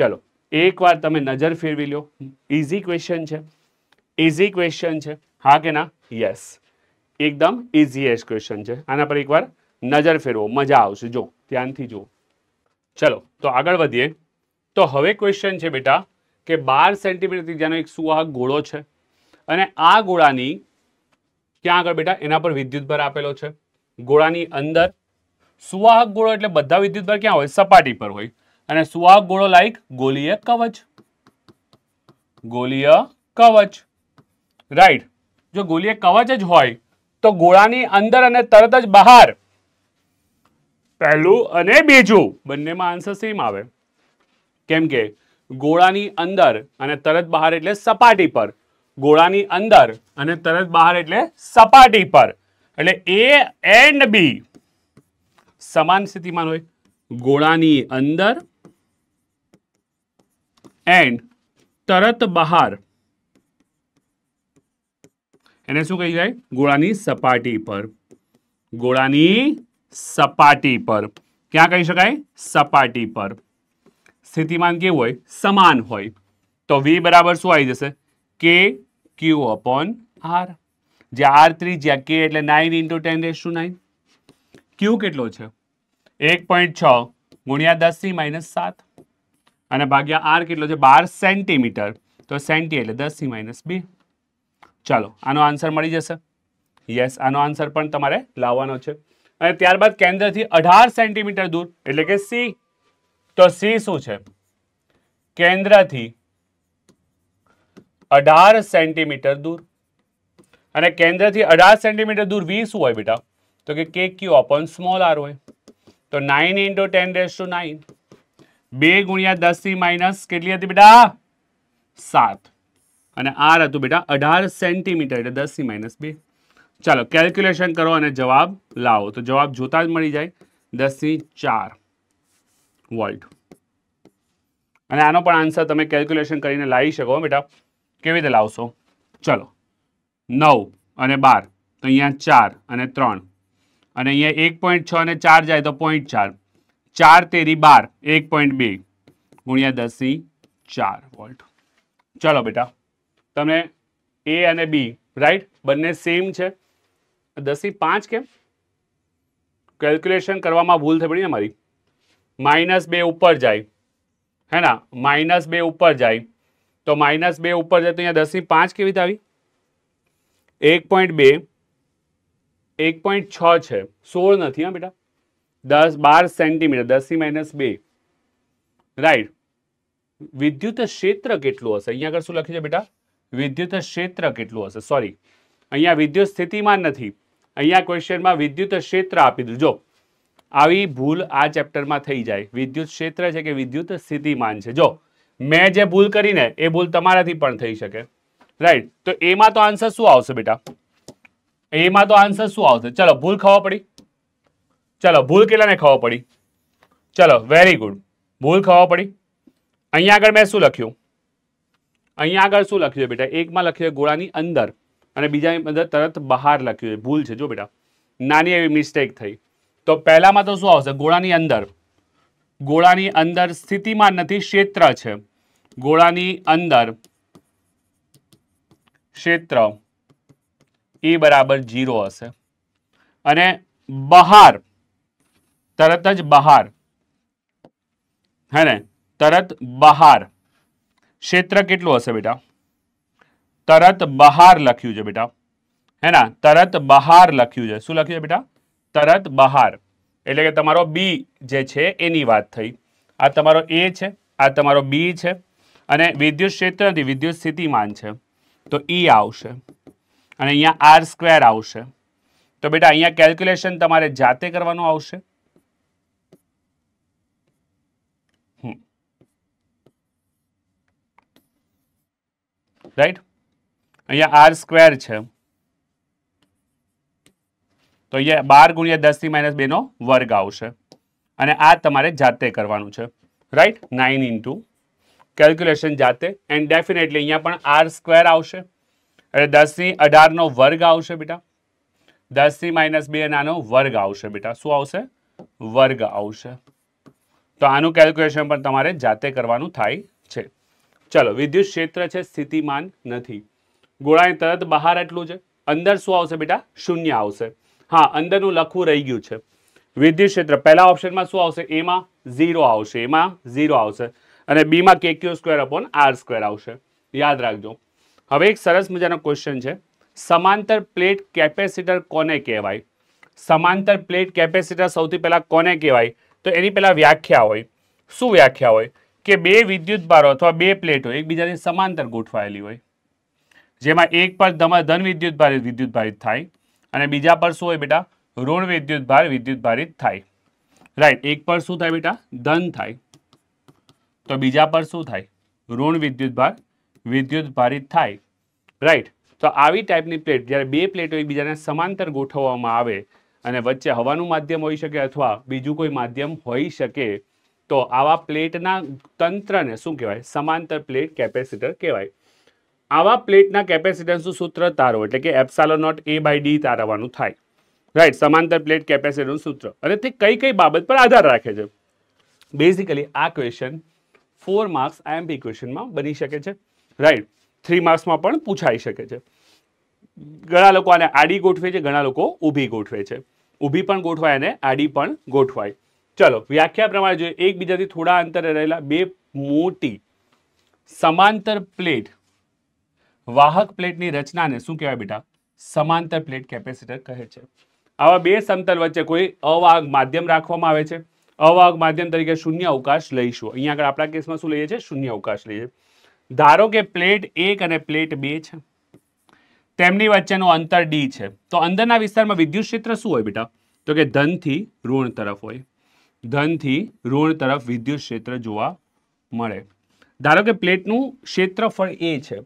ચલો એકવાર તમે નજર ફેરવી લો ઇઝી ક્વેશ્ચન છે ઇઝી ક્વેશ્ચન છે હા કે ના યસ એકદમ ઇઝીએસ્ટ ક્વેશ્ચન છે આના પર એકવાર નજર ફેરવો મજા આવશે જો ધ્યાનથી જુઓ ચલો તો આગળ વધીએ તો હવે ક્વેશ્ચન છે બેટા કે બાર સેન્ટીમીટર ત્રિજ્યાનો એક સુવાહક ગોળો છે અને આ ગોળાની ક્યાં આગળ બેટા એના પર વિદ્યુતભાર આપેલો છે ગોળાની અંદર સુવાહક ગોળો એટલે બધા વિદ્યુતભાર ક્યાં હોય સપાટી પર હોય અને સુવાહક ગોળો લાઈક ગોલીય કવચ ગોલીય કવચ રાઈટ જો ગોલીય કવચ જ હોય તો ગોળાની અંદર અને તરત જ બહાર પહેલું અને બીજું બંનેમાં આન્સર સેમ આવે કેમ કે ગોળાની અંદર અને તરત બહાર એટલે સપાટી પર ગોળાની અંદર અને તરત બહાર એટલે સપાટી પર એટલે એ એન્ડ બી સમાન સ્થિતિમાં હોય ગોળાની અંદર એન્ડ તરત બહાર એને શું કહી જાય ગોળાની સપાટી પર ગોળાની સપાટી પર ક્યાં કહી શકાય સપાટી પર સ્થિતિમાન કેવું હોય સમાન હોય તો વી બરાબર શું આવી જશે કે ક્યુ અપોન આર જે આર થ્રી ત્રિજ્યા કે એટલે nine into ten raise to nine q કેટલો છે એક પોઈન્ટ છ ગુણ્યા દસની માઇનસ સાત અને ભાગ્યા આર કેટલો છે બાર સેન્ટીમીટર તો સેન્ટી એટલે દસ દસથી માઇનસ બી ચાલો આનો આન્સર મળી જશે યસ આનો આન્સર પણ તમારે લાવવાનો છે અને ત્યારબાદ કેન્દ્રથી અઢાર સેન્ટીમીટર દૂર એટલે કે સી તો સી શું છે કેન્દ્રથી અઢાર સેન્ટીમીટર દૂર અને કેન્દ્રથી અઢાર સેન્ટીમીટર દૂર વી શું હોય બેટા તો કે કે ક્યુ અપોન સ્મોલ આર હોય તો nine into ten raise to nine બે ગુણ્યા દસ થી માઇનસ કેટલી હતી બેટા સાત અને આર હતું બેટા અઢાર સેન્ટીમીટર એટલે દસ થી માઇનસ બે ચાલો કેલ્ક્યુલેશન કરો અને જવાબ લાવો તો જવાબ જોતા જ મળી જાય દસ થી ચાર વોલ્ટ અને આનો પણ આન્સર તમે કેલ્ક્યુલેશન કરીને લાવી શકો બેટા કેવી રીતે લાવશો ચલો નવ અને બાર તો અહીંયા ચાર અને ત્રણ અને અહીંયા એક પોઈન્ટ છ અને ચાર જાય તો પોઈન્ટ ચાર ચાર તેરી બાર એક પોઈન્ટ બે ગુણ્યા દસી ચાર વોલ્ટ ચાલો બેટા તમને એ અને બી રાઈટ બંને સેમ છે દસની પાંચ કેમ કેલ્ક્યુલેશન કરવામાં ભૂલ થઈ પડી ને મારી માઇનસ બે ઉપર જાય હે ના માઇનસ બે ઉપર જાય તો માઇનસ બે ઉપર જાય તો અહીંયા દસની પાંચ કેવી આવી એક પોઈન્ટ બે એક પોઈન્ટ છ છે સોળ નથી હા બેટા દસ બાર સેન્ટીમીટર દસી માઇનસ બે રાઈટ વિદ્યુત ક્ષેત્ર કેટલું હશે અહીંયા આગળ શું લખ્યું છે બેટા વિદ્યુત ક્ષેત્ર કેટલું હશે સોરી અહીંયા વિદ્યુત સ્થિતિમાં નથી અહીંયા ક્વેશ્ચનમાં વિદ્યુત ક્ષેત્ર આપી દીધું જો આવી ભૂલ આ ચેપ્ટરમાં થઈ જાય વિદ્યુત ક્ષેત્ર છે કે વિદ્યુત સ્થિતિમાન છે જો મેં જે ભૂલ કરીને એ ભૂલ તમારાથી પણ થઈ શકે રાઈટ તો એમાં તો આન્સર શું આવશે બેટા એમાં તો આન્સર શું આવશે ચલો ભૂલ ખબર પડી ચલો ભૂલ કેટલાને ખબર પડી ચલો વેરી ગુડ ભૂલ ખબર પડી અહીંયા આગળ મેં શું લખ્યું અહીંયા આગળ શું લખ્યું છે બેટા એકમાં લખ્યું છે ગોળાની અંદર અને બીજાની અંદર તરત બહાર લખ્યું છે ભૂલ છે જો બેટા નાની એવી મિસ્ટેક થઈ તો પહેલામાં તો શું આવશે ગોળાની અંદર ગોળાની અંદર સ્થિતિમાન નથી ક્ષેત્ર છે ગોળાની અંદર ક્ષેત્ર એ બરાબર જીરો હશે અને બહાર તરત જ બહાર હે ને તરત બહાર ક્ષેત્ર કેટલું હશે બેટા તરત બહાર લખ્યું છે બેટા હે ના તરત બહાર લખ્યું છે શું લખ્યું છે બેટા તરત બહાર એટલે કે તમારો બી જે છે એની વાત થઈ આ તમારો એ છે આ તમારો બી છે અને વિદ્યુત ક્ષેત્રથી વિદ્યુત સ્થિતિમાન છે તો ઈ e આવશે અને અહીંયા આર સ્ક્વેર આવશે તો બેટા અહીંયા કેલ્ક્યુલેશન તમારે જાતે કરવાનું આવશે રાઈટ અહીંયા આર સ્ક્વેર છે તો અહીંયા બાર ગુણ્યા દસથી માઇનસ બેનો વર્ગ આવશે અને આ તમારે જાતે કરવાનું છે રાઈટ નાઇન ઇન્ટુ કેલ્ક્યુલેશન જાતે એન્ડ ડેફિનેટલી અહીંયા પણ આર સ્ક્વેર આવશે એટલે દસથી અઢારનો વર્ગ આવશે બેટા દસથી માઇનસ બે નાનો વર્ગ આવશે બેટા શું આવશે વર્ગ આવશે તો આનું કેલ્ક્યુલેશન પણ તમારે જાતે કરવાનું થાય છે ચાલો વિદ્યુત ક્ષેત્ર છે સ્થિતિમાન નથી ગોળાએ તરત બહાર એટલું છે અંદર શું આવશે બેટા શૂન્ય આવશે હા અંદરનું લખવું રહી ગયું છે વિદ્યુત ક્ષેત્ર પહેલા ઓપ્શનમાં શું આવશે એમાં ઝીરો આવશે એમાં ઝીરો આવશે અને બીમાં k q square upon R square આવશે યાદ રાખજો હવે એક સરસ મજાનો ક્વેશ્ચન છે સમાંતર પ્લેટ કેપેસિટર કોને કહેવાય સમાંતર પ્લેટ કેપેસિટર સૌથી પહેલાં કોને કહેવાય તો એની પહેલાં વ્યાખ્યા હોય શું વ્યાખ્યા હોય કે બે વિદ્યુત વિદ્યુતભારો અથવા બે પ્લેટો એકબીજાની સમાંતર ગોઠવાયેલી હોય જેમાં એક પર ધન વિદ્યુત વિદ્યુત ભારિત થાય અને બીજા પર શું હોય બેટા ઋણ વિદ્યુત ભાર વિદ્યુત ભારિત થાય રાઈટ એક પર શું થાય બેટા ધન થાય તો બીજા પર શું થાય ઋણ વિદ્યુત ભાર વિદ્યુત ભારિત થાય રાઈટ તો આવી ટાઈપની પ્લેટ જ્યારે બે પ્લેટો એકબીજાને સમાંતર ગોઠવવામાં આવે અને વચ્ચે હવાનું માધ્યમ હોઈ શકે અથવા બીજું કોઈ માધ્યમ હોઈ શકે તો આવા પ્લેટના તંત્રને શું કહેવાય સમાંતર પ્લેટ કેપેસિટર કહેવાય આવા પ્લેટના કેપેસિટન્સનું સૂત્ર તારો એટલે કે epsilon not A by d તારવવાનું થાય રાઈટ સમાંતર પ્લેટ કેપેસિટરનું સૂત્ર અને તે કઈ કઈ બાબત પર આધાર રાખે છે બેઝિકલી આ ક્વેશ્ચન ફોર માર્ક્સ આઈએમપી ક્વેશ્ચનમાં બની શકે છે રાઈટ થ્રી માર્ક્સમાં પણ પૂછાઈ શકે છે ઘણા લોકો આને આડી ગોઠવે છે ઘણા લોકો ઊભી ગોઠવે છે ઊભી પણ ગોઠવાય અને આડી પણ ગોઠવાય ચલો વ્યાખ્યા પ્રમાણે જોઈએ એકબીજાથી થોડા અંતરે રહેલા બે મોટી સમાંતર પ્લેટ વાહક પ્લેટની રચનાને શું કહેવાય બેટા સમાંતર પ્લેટ કેપેસિટર કહે છે આવા બે સમતલ વચ્ચે કોઈ અવાહક માધ્યમ રાખવામાં આવે છે અવાહક માધ્યમ તરીકે શૂન્ય અવકાશ લઈશું અહીંયા આગળ આપણા કેસમાં શું લઈએ છીએ શૂન્ય અવકાશ લઈએ ધારો કે પ્લેટ એક અને પ્લેટ બે છે તેમની વચ્ચેનું અંતર ડી છે તો અંદરના વિસ્તારમાં વિદ્યુત ક્ષેત્ર શું હોય બેટા તો કે ધનથી ઋણ તરફ હોય ધનથી ઋણ તરફ વિદ્યુત ક્ષેત્ર જોવા મળે ધારો કે પ્લેટનું ક્ષેત્રફળ એ છે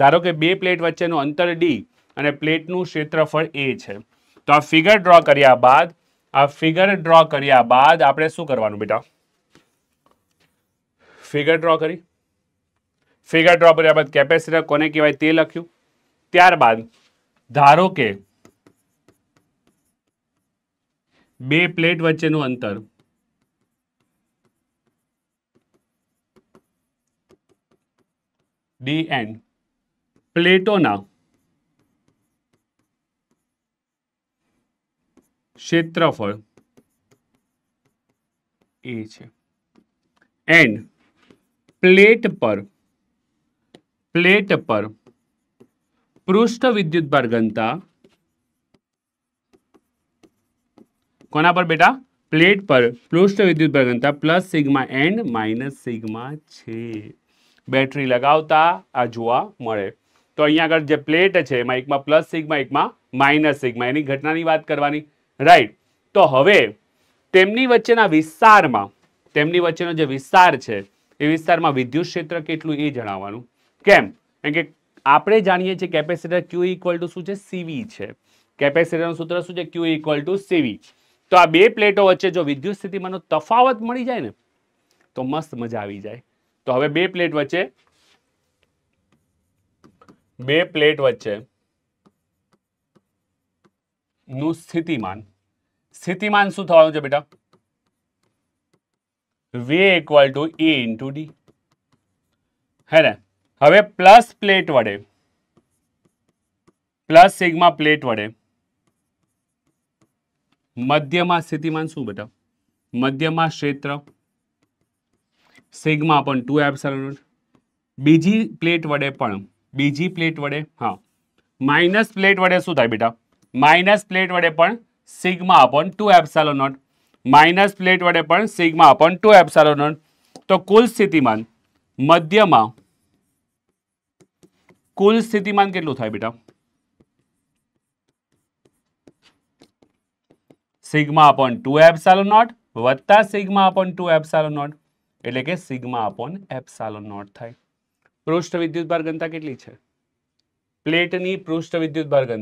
ધારો કે બે પ્લેટ વચ્ચેનું અંતર ડી અને પ્લેટનું ક્ષેત્રફળ એ છે તો આ ફિગર ડ્રો કર્યા બાદ આ ફિગર ડ્રો કર્યા બાદ આપણે શું કરવાનું બેટા ફિગર ડ્રો કરી ફિગર ડ્રો કર્યા બાદ કેપેસિટર કોને કહેવાય તે લખ્યું ત્યારબાદ ધારો કે બે પ્લેટ વચ્ચેનું અંતર the end plato now क्षेत्रफल एंड प्लेट पर प्लेट पर पृष्ठ विद्युत पर घनता को बेटा प्लेट पर पृष्ठ विद्युत पर घनता plus sigma and minus sigma छे બેટરી લગાવતા આ જોવા મળે તો અહીંયા આગળ જે પ્લેટ છે એમાં એકમાં પ્લસ સિગ્મા એકમાં માઇનસ સિગ્મા એની ઘટનાની વાત કરવાની રાઈટ તો હવે તેમની વચ્ચેના વિસ્તારમાં તેમની વચ્ચેનો જે વિસ્તાર છે એ વિસ્તારમાં વિદ્યુત ક્ષેત્ર કેટલું એ જણાવવાનું કેમ કેમ કે આપણે જાણીએ છીએ કેપેસિટર ક્યુ ઇક્વલ ટુ શું છે સીવી છે કેપેસિટરનું સૂત્ર શું છે ક્યુ ઇક્વલ ટુ સીવી તો આ બે પ્લેટો વચ્ચે જો વિદ્યુત સ્થિતિમાંનો તફાવત મળી જાય ને તો મસ્ત મજા આવી જાય તો હવે બે પ્લેટ વચ્ચે બે પ્લેટ વચ્ચે નું સ્થિતિમાન સ્થિતિમાન શું થવાનું છે બેટા v equal to a into d હે ને હવે પ્લસ પ્લેટ વડે પ્લસ સિગ્મા પ્લેટ વડે મધ્યમાં સ્થિતિમાન શું બેટા મધ્યમાં ક્ષેત્ર સિગ્મા પણ ટુ એપ્સલોન બીજી પ્લેટ વડે પણ બીજી પ્લેટ વડે હા માઇનસ પ્લેટ વડે શું થાય બેટા માઇનસ પ્લેટ વડે પણ sigma upon two epsilon nought minus plate વડે પણ sigma upon two epsilon nought તો કુલ સ્થિતિમાન મધ્યમાં કુલ સ્થિતિમાન કેટલું થાય બેટા sigma upon two epsilon nought વત્તા sigma upon two epsilon nought એટલે કે સિગ્મા અપોન એપ્સાલોન નોટ થાય પૃષ્ઠ વિદ્યુત વિદ્યુતભાર ઘનતા કેટલી છે પ્લેટની પૃષ્ઠ વિદ્યુત વિદ્યુતભાર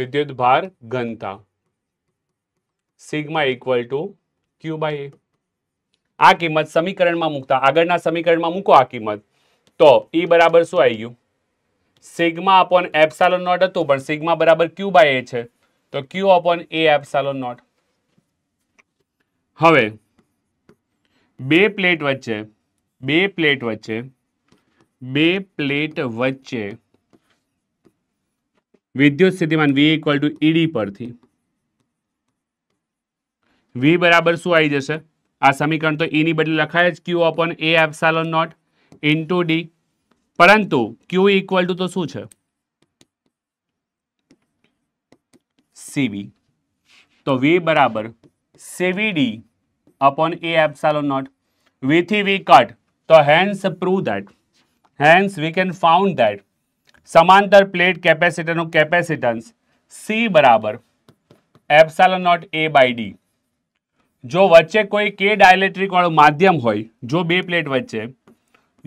ઘનતા ભાર ઘનતા sigma equal to Q by a આ કિંમત સમીકરણમાં મૂકતા આગળના સમીકરણમાં મૂકો આ કિંમત તો ઈ e બરાબર શું આવી ગયું સિગ્મા અપોન એપ્સાલોન નોટ હતું પણ સિગ્મા બરાબર ક્યુ બાય એ છે તો ક્યુ અપોન એ એપ્સાલોન નોટ હવે બે પ્લેટ વચ્ચે બે પ્લેટ વચ્ચે બે પ્લેટ વચ્ચે વિદ્યુત સ્થિતિમાન વી ઇક્વલ ટુ ઈડી પરથી વી બરાબર શું આવી જશે આ સમીકરણ તો ઈની e બદલે લખાય જ q upon a epsilon nought into d પરંતુ ક્યુ ઇક્વલ ટુ તો શું છે सीबी तो वी बराबर सीवी d upon a epsilon nought v थी वी कट तो hence prove that hence we can found that समांतर प्लेट कैपेसिटर कैपेसिटन्स सी बराबर epsilon not a by D जो वच्चे कोई के डायलेट्रिक वालों मध्यम हो जो बे प्लेट वच्चे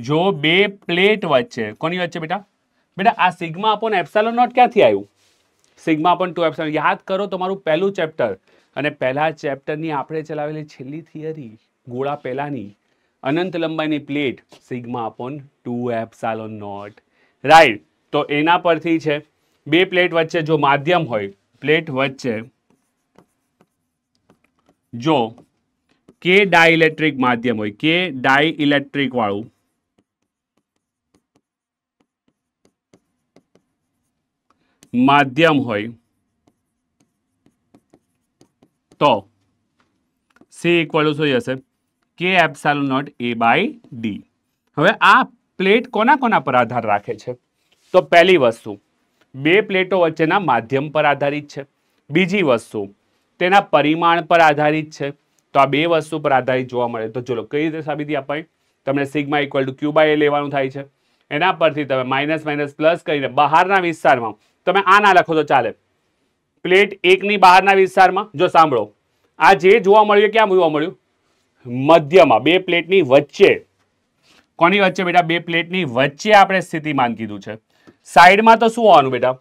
जो बे प्लेट वच्चे को वच्चे बेटा बेटा आ सीग्मा अपॉन एफ नॉट क्या थी आयू સિગ્મા પણ ટુ એપ્સલોન યાદ કરો તમારું પહેલું ચેપ્ટર અને પહેલા ચેપ્ટરની આપણે ચલાવેલી છેલ્લી થિયરી ગોળા પહેલાંની અનંત લંબાઈની plate sigma upon two epsilon nought right તો એના પરથી છે બે પ્લેટ વચ્ચે જો માધ્યમ હોય પ્લેટ વચ્ચે જો કે ડાઇલેક્ટ્રિક માધ્યમ હોય કે ડાઇલેક્ટ્રિક વાળું માધ્યમ હોય તો સી ઇક્વલ શું જશે કે epsilon not A by d હવે આ પ્લેટ કોના કોના પર આધાર રાખે છે તો પહેલી વસ્તુ બે પ્લેટો વચ્ચેના માધ્યમ પર આધારિત છે બીજી વસ્તુ તેના પરિમાણ પર આધારિત છે તો આ બે વસ્તુ પર આધારિત જોવા મળે તો ચલો કઈ રીતે સાબિતી અપાય તમને sigma equal to Q by a લેવાનું થાય છે એના પરથી તમે માઇનસ માઇનસ પ્લસ કરીને બહારના વિસ્તારમાં તમે આ ના લખો તો ચાલે પ્લેટ એકની બહારના વિસ્તારમાં જો સાંભળો આ જે જોવા મળ્યું ક્યાં જોવા મળ્યું મધ્યમાં બે પ્લેટની વચ્ચે કોની વચ્ચે બેટા બે પ્લેટની વચ્ચે આપણે સ્થિતિમાન કીધું છે સાઈડમાં તો શું હોવાનું બેટા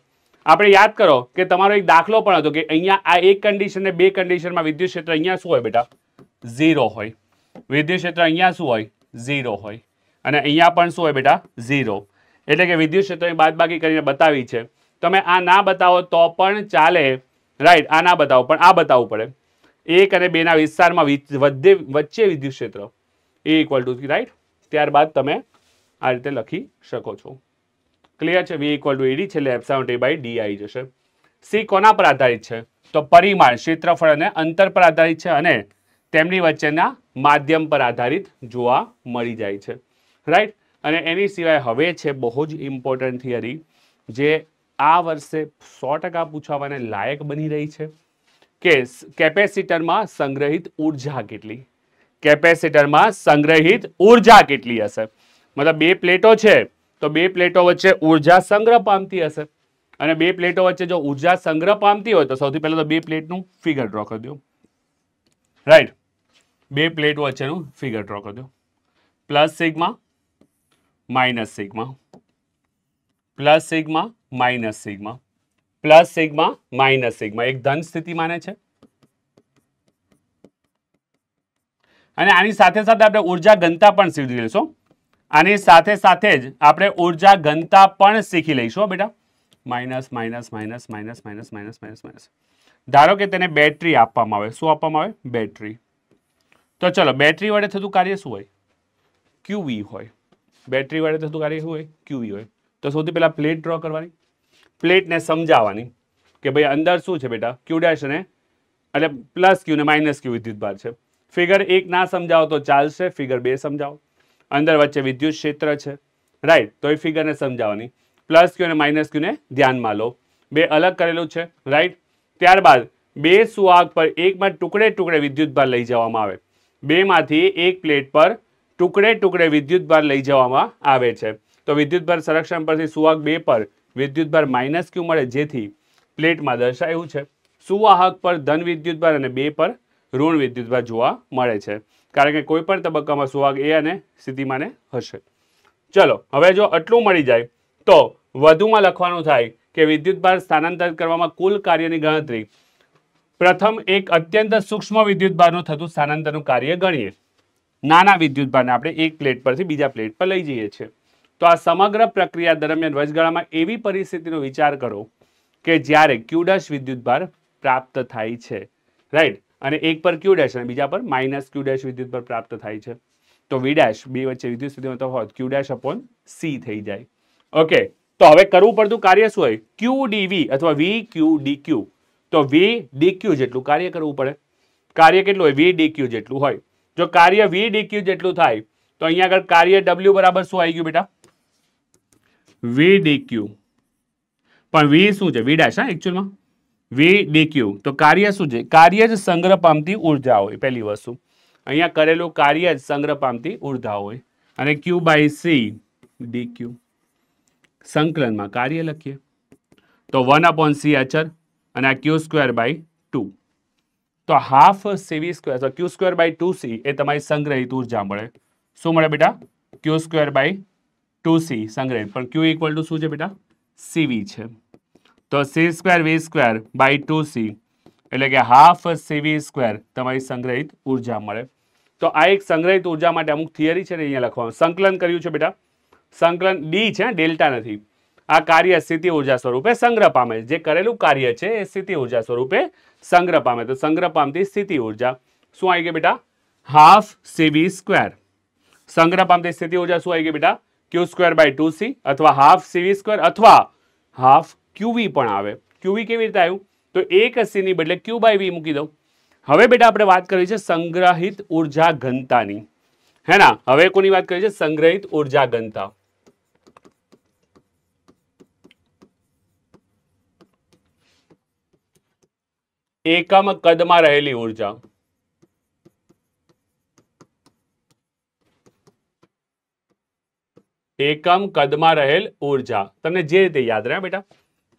આપણે યાદ કરો કે તમારો એક દાખલો પણ હતો કે અહીંયા આ એક કન્ડિશન ને બે કન્ડિશનમાં વિદ્યુત ક્ષેત્ર અહીંયા શું હોય બેટા ઝીરો હોય વિદ્યુત ક્ષેત્ર અહીંયા શું હોય ઝીરો હોય અને અહીંયા પણ શું હોય બેટા ઝીરો એટલે કે વિદ્યુત ક્ષેત્રની બાદબાકી કરીને બતાવી છે તમે આ ના બતાવો તો પણ ચાલે રાઈટ આ ના બતાવો પણ આ બતાવવું પડે એક અને બેના વિસ્તારમાં વધે વચ્ચે વિદ્યુત ક્ષેત્ર એ ઇક્વલ ટુ રાઈટ ત્યારબાદ તમે આ રીતે લખી શકો છો ક્લિયર છે વી ઇક્વલ ટુ એડી છેલ્લે એપ્સાઉન્ટ એ બાય ડી આવી જશે સી કોના પર આધારિત છે તો પરિમાણ ક્ષેત્રફળ અને અંતર પર આધારિત છે અને તેમની વચ્ચેના માધ્યમ પર આધારિત જોવા મળી જાય છે રાઈટ અને એની સિવાય હવે છે બહુ જ ઇમ્પોર્ટન્ટ થિયરી જે આ વર્ષે સો ટકા પૂછાવાને લાયક બની રહી છે કે કેપેસિટરમાં સંગ્રહિત ઉર્જા કેટલી કેપેસિટરમાં સંગ્રહિત ઉર્જા કેટલી હશે મતલબ બે પ્લેટો છે તો બે પ્લેટો વચ્ચે ઉર્જા સંગ્રહ પામતી હશે અને બે પ્લેટો વચ્ચે જો ઉર્જા સંગ્રહ પામતી હોય તો સૌથી પહેલાં તો બે પ્લેટનું ફિગર ડ્રો કરી દો રાઈટ બે પ્લેટ વચ્ચેનું ફિગર ડ્રો કરી દો plus sigma minus sigma plus sigma minus sigma plus sigma minus sigma એક ધન સ્થિતિ માને છે અને આની સાથે સાથે આપણે ઉર્જા ઘનતા પણ શીખી લઈશું આની સાથે સાથે જ આપણે ઉર્જા ઘનતા પણ શીખી લઈશું બેટા minus minus minus minus minus minus minus minus ધારો કે તેને બેટરી આપવામાં આવે શું આપવામાં આવે બેટરી તો ચલો બેટરી વડે થતું કાર્ય શું હોય ક્યુવી હોય બેટરી વડે થતું કાર્ય શું હોય ક્યુવી હોય તો સૌથી પહેલાં પ્લેટ ડ્રો કરવાની પ્લેટને સમજાવવાની કે ભાઈ અંદર શું છે બેટા ક્યુ ડેશ અને એટલે પ્લસ ક્યુ ને માઇનસ ક્યુ વિદ્યુતભાર છે ફિગર એક ના સમજાવો તો ચાલશે ફિગર બે સમજાવો અંદર વચ્ચે વિદ્યુત ક્ષેત્ર છે રાઈટ તો એ ફિગરને સમજાવવાની પ્લસ ક્યુ અને માઇનસ ક્યુને ધ્યાનમાં લો બે અલગ કરેલું છે રાઈટ ત્યારબાદ બે સુહાગ પર એકમાં ટુકડે ટુકડે વિદ્યુતભાર લઈ જવામાં આવે બેમાંથી એક પ્લેટ પર ટુકડે ટુકડે વિદ્યુતભાર લઈ જવામાં આવે છે તો વિદ્યુતભાર સંરક્ષણ પરથી સુહાગ બે પર વિદ્યુતભાર માઇનસ ક્યુ મળે જેથી પ્લેટમાં દર્શાવ્યું છે સુવાહક પર ધન વિદ્યુતભાર અને બે પર ઋણ વિદ્યુતભાર જોવા મળે છે કારણ કે કોઈ પણ તબક્કામાં સુવાહક એ અને સ્થિતિમાંને હશે ચલો હવે જો આટલું મળી જાય તો વધુમાં લખવાનું થાય કે વિદ્યુતભાર સ્થાનાંતર કરવામાં કુલ કાર્યની ગણતરી પ્રથમ એક અત્યંત સૂક્ષ્મ વિદ્યુતભારનું થતું સ્થાનાંતરનું કાર્ય ગણીએ નાના વિદ્યુતભારને આપણે એક પ્લેટ પરથી બીજા પ્લેટ પર લઈ જઈએ છીએ તો આ સમગ્ર પ્રક્રિયા દરમિયાન વચગાળામાં એવી પરિસ્થિતિનો વિચાર કરો કે જ્યારે ક્યુડશ વિદ્યુતભાર પ્રાપ્ત થાય છે રાઈટ અને એક પર ક્યુડેશ અને બીજા પર માઇનસ વિદ્યુત પર પ્રાપ્ત થાય છે તો વીડેશ બે વચ્ચે વિદ્યુત સ્થિતિમાં તફાવત ક્યુડેશ અપોન સી થઈ જાય ઓકે તો હવે કરવું પડતું કાર્ય શું હોય ક્યુ ડીવી અથવા વી ક્યુ ડી ક્યુ તો વી ડી ક્યુ જેટલું કાર્ય કરવું પડે કાર્ય કેટલું હોય વી ડી ક્યુ જેટલું હોય જો કાર્ય વી ડી ક્યુ જેટલું થાય તો અહીંયા આગળ કાર્ય ડબલ્યુ બરાબર શું આવી ગયું બેટા ડે ક્યુ પણ વે શું છે વેડાશ હા એકચ્યુઅલમાં વે ક્યુ તો કાર્ય શું છે કાર્ય જ સંગ્રહ પામતી ઉર્જા હોય પહેલી વસ્તુ અહીંયા કરેલું કાર્ય જ સંગ્રહ પામતી ઉર્જા હોય અને Q by C D Q સંકલનમાં કાર્ય લખીએ તો વન અપોન સી અચર અને આ ક્યુ સ્ક્વેર બાય ટુ તો half CV square Q square by two C એ તમારી સંગ્રહિત ઉર્જા મળે શું મળે બેટા Q square by two C સંગ્રહિત પણ ક્યુ ઇક્વલ ટુ શું છે બેટા સીવી છે તો C square V square by two C એટલે કે હાફ સીવી સ્ક્વેર તમારી સંગ્રહિત ઉર્જા મળે તો આ એક સંગ્રહિત ઉર્જા માટે અમુક થિયરી છે ને અહીંયા લખવામાં સંકલન કર્યું છે બેટા સંકલન ડી છે ડેલ્ટા નથી આ કાર્ય સ્થિતિ ઉર્જા સ્વરૂપે સંગ્રહ પામે જે કરેલું કાર્ય છે એ સ્થિતિ ઉર્જા સ્વરૂપે સંગ્રહ પામે તો સંગ્રહ પામતી સ્થિતિ ઉર્જા શું આવી ગઈ બેટા હાફ સીવી સ્ક્વેર સંગ્રહ પામતી સ્થિતિ ઉર્જા શું આવી ગઈ બેટા Q square by two C અથવા હાફ સીવી સ્ક્વેર અથવા હાફ ક્યુવી પણ આવે ક્યુવી કેવી રીતે આવ્યું તો એક સીની બદલે ક્યુ બાય વી મૂકી દઉં હવે બેટા આપણે વાત કરી છે સંગ્રહિત ઉર્જા ઘનતાની હે ના હવે કોની વાત કરી છે સંગ્રહિત ઉર્જા ઘનતા એકમ કદમાં રહેલી ઉર્જા એકમ કદમાં રહેલ ઉર્જા તમને જે રીતે યાદ રહે બેટા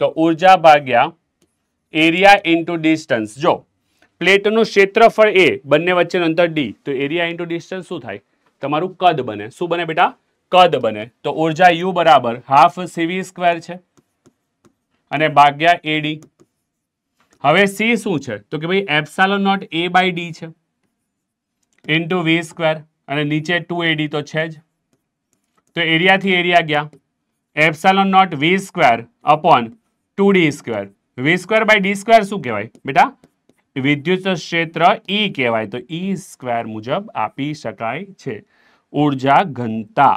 તો ઉર્જા ભાગ્યા એરિયા ઇન્ટુ ડિસ્ટન્સ જો પ્લેટનું ક્ષેત્રફળ એ બંને વચ્ચેનું અંતર ડી તો એરિયા ઇન્ટુ ડિસ્ટન્સ શું થાય તમારું કદ બને શું બને બેટા કદ બને તો ઉર્જા યુ બરાબર હાફ સીવી સ્ક્વેર છે અને ભાગ્યા એડી હવે સી શું છે તો કે ભાઈ epsilon not A by D છે ઇન્ટુ વી સ્ક્વેર અને નીચે ટુ એડી તો છે જ તો એરિયાથી એરિયા ગયા epsilon naught V square upon two D square V square by D square શું કહેવાય બેટા વિદ્યુત ક્ષેત્ર ઈ e કહેવાય તો ઈ e સ્ક્વેર મુજબ આપી શકાય છે ઉર્જા ઘનતા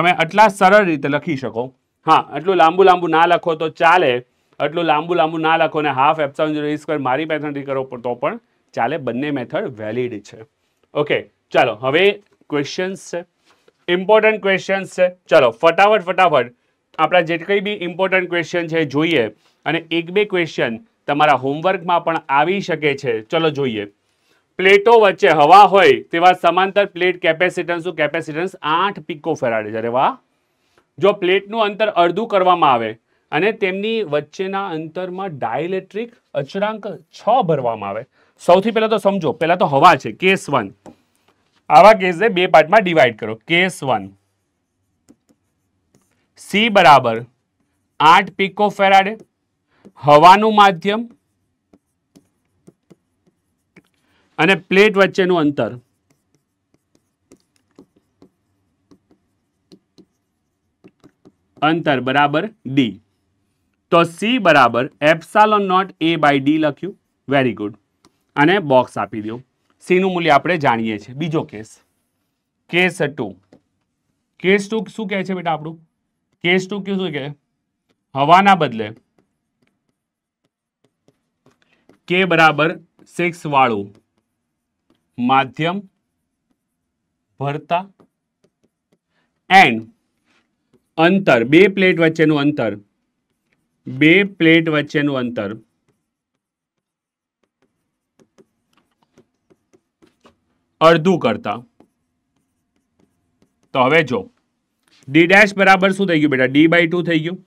તમે આટલા સરળ રીતે લખી શકો હા એટલું લાંબુ લાંબુ ના લખો તો ચાલે એટલું લાંબુ લાંબુ ના લખો ને હાફ એપ્સાઉન જીરો સ્ક્વેર મારી મેથડથી કરો તો પણ ચાલે બંને મેથડ વેલિડ છે ઓકે ચાલો હવે ક્વેશ્ચન્સ છે ઇમ્પોર્ટન્ટ ક્વેશ્ચન્સ છે ચાલો ફટાફટ ફટાફટ આપણા જે કંઈ બી ઇમ્પોર્ટન્ટ ક્વેશ્ચન છે જોઈએ અને એક બે ક્વેશ્ચન તમારા હોમવર્કમાં પણ આવી શકે છે ચલો જોઈએ પ્લેટો વચ્ચે હવા હોય તેવા સમાંતર પ્લેટ કેપેસિટન્સનું કેપેસિટન્સ આઠ પીકો ફેરાડે છે અરે વાહ જો પ્લેટનું અંતર અડધું કરવામાં આવે અને તેમની વચ્ચેના અંતરમાં ડાયલેક્ટ્રિક અચરાંક છ ભરવામાં આવે સૌથી પહેલાં તો સમજો પહેલાં તો હવા છે કેસ વન આવા કેસને બે પાર્ટમાં ડિવાઈડ કરો કેસ વન સી બરાબર આઠ પીકો ફેરાડે હવાનું માધ્યમ અને પ્લેટ વચ્ચેનું અંતર અંતર બરાબર ડી તો સી બરાબર epsilon naught A by D લખ્યું વેરી ગુડ અને બોક્સ આપી દો સીનું મૂલ્ય આપણે જાણીએ છીએ બીજો case case two case two શું કહે છે બેટા આપણું કેસ ટુ કયું શું કહે હવાના બદલે કે બરાબર સિક્સ વાળું માધ્યમ ભરતા એન્ડ અંતર બે પ્લેટ વચ્ચેનું અંતર બે પ્લેટ વચ્ચેનું અંતર અડધું કરતા તો હવે જો ડી ડેશ બરાબર શું થઈ ગયું બેટા ડી બાય ટુ થઈ ગયું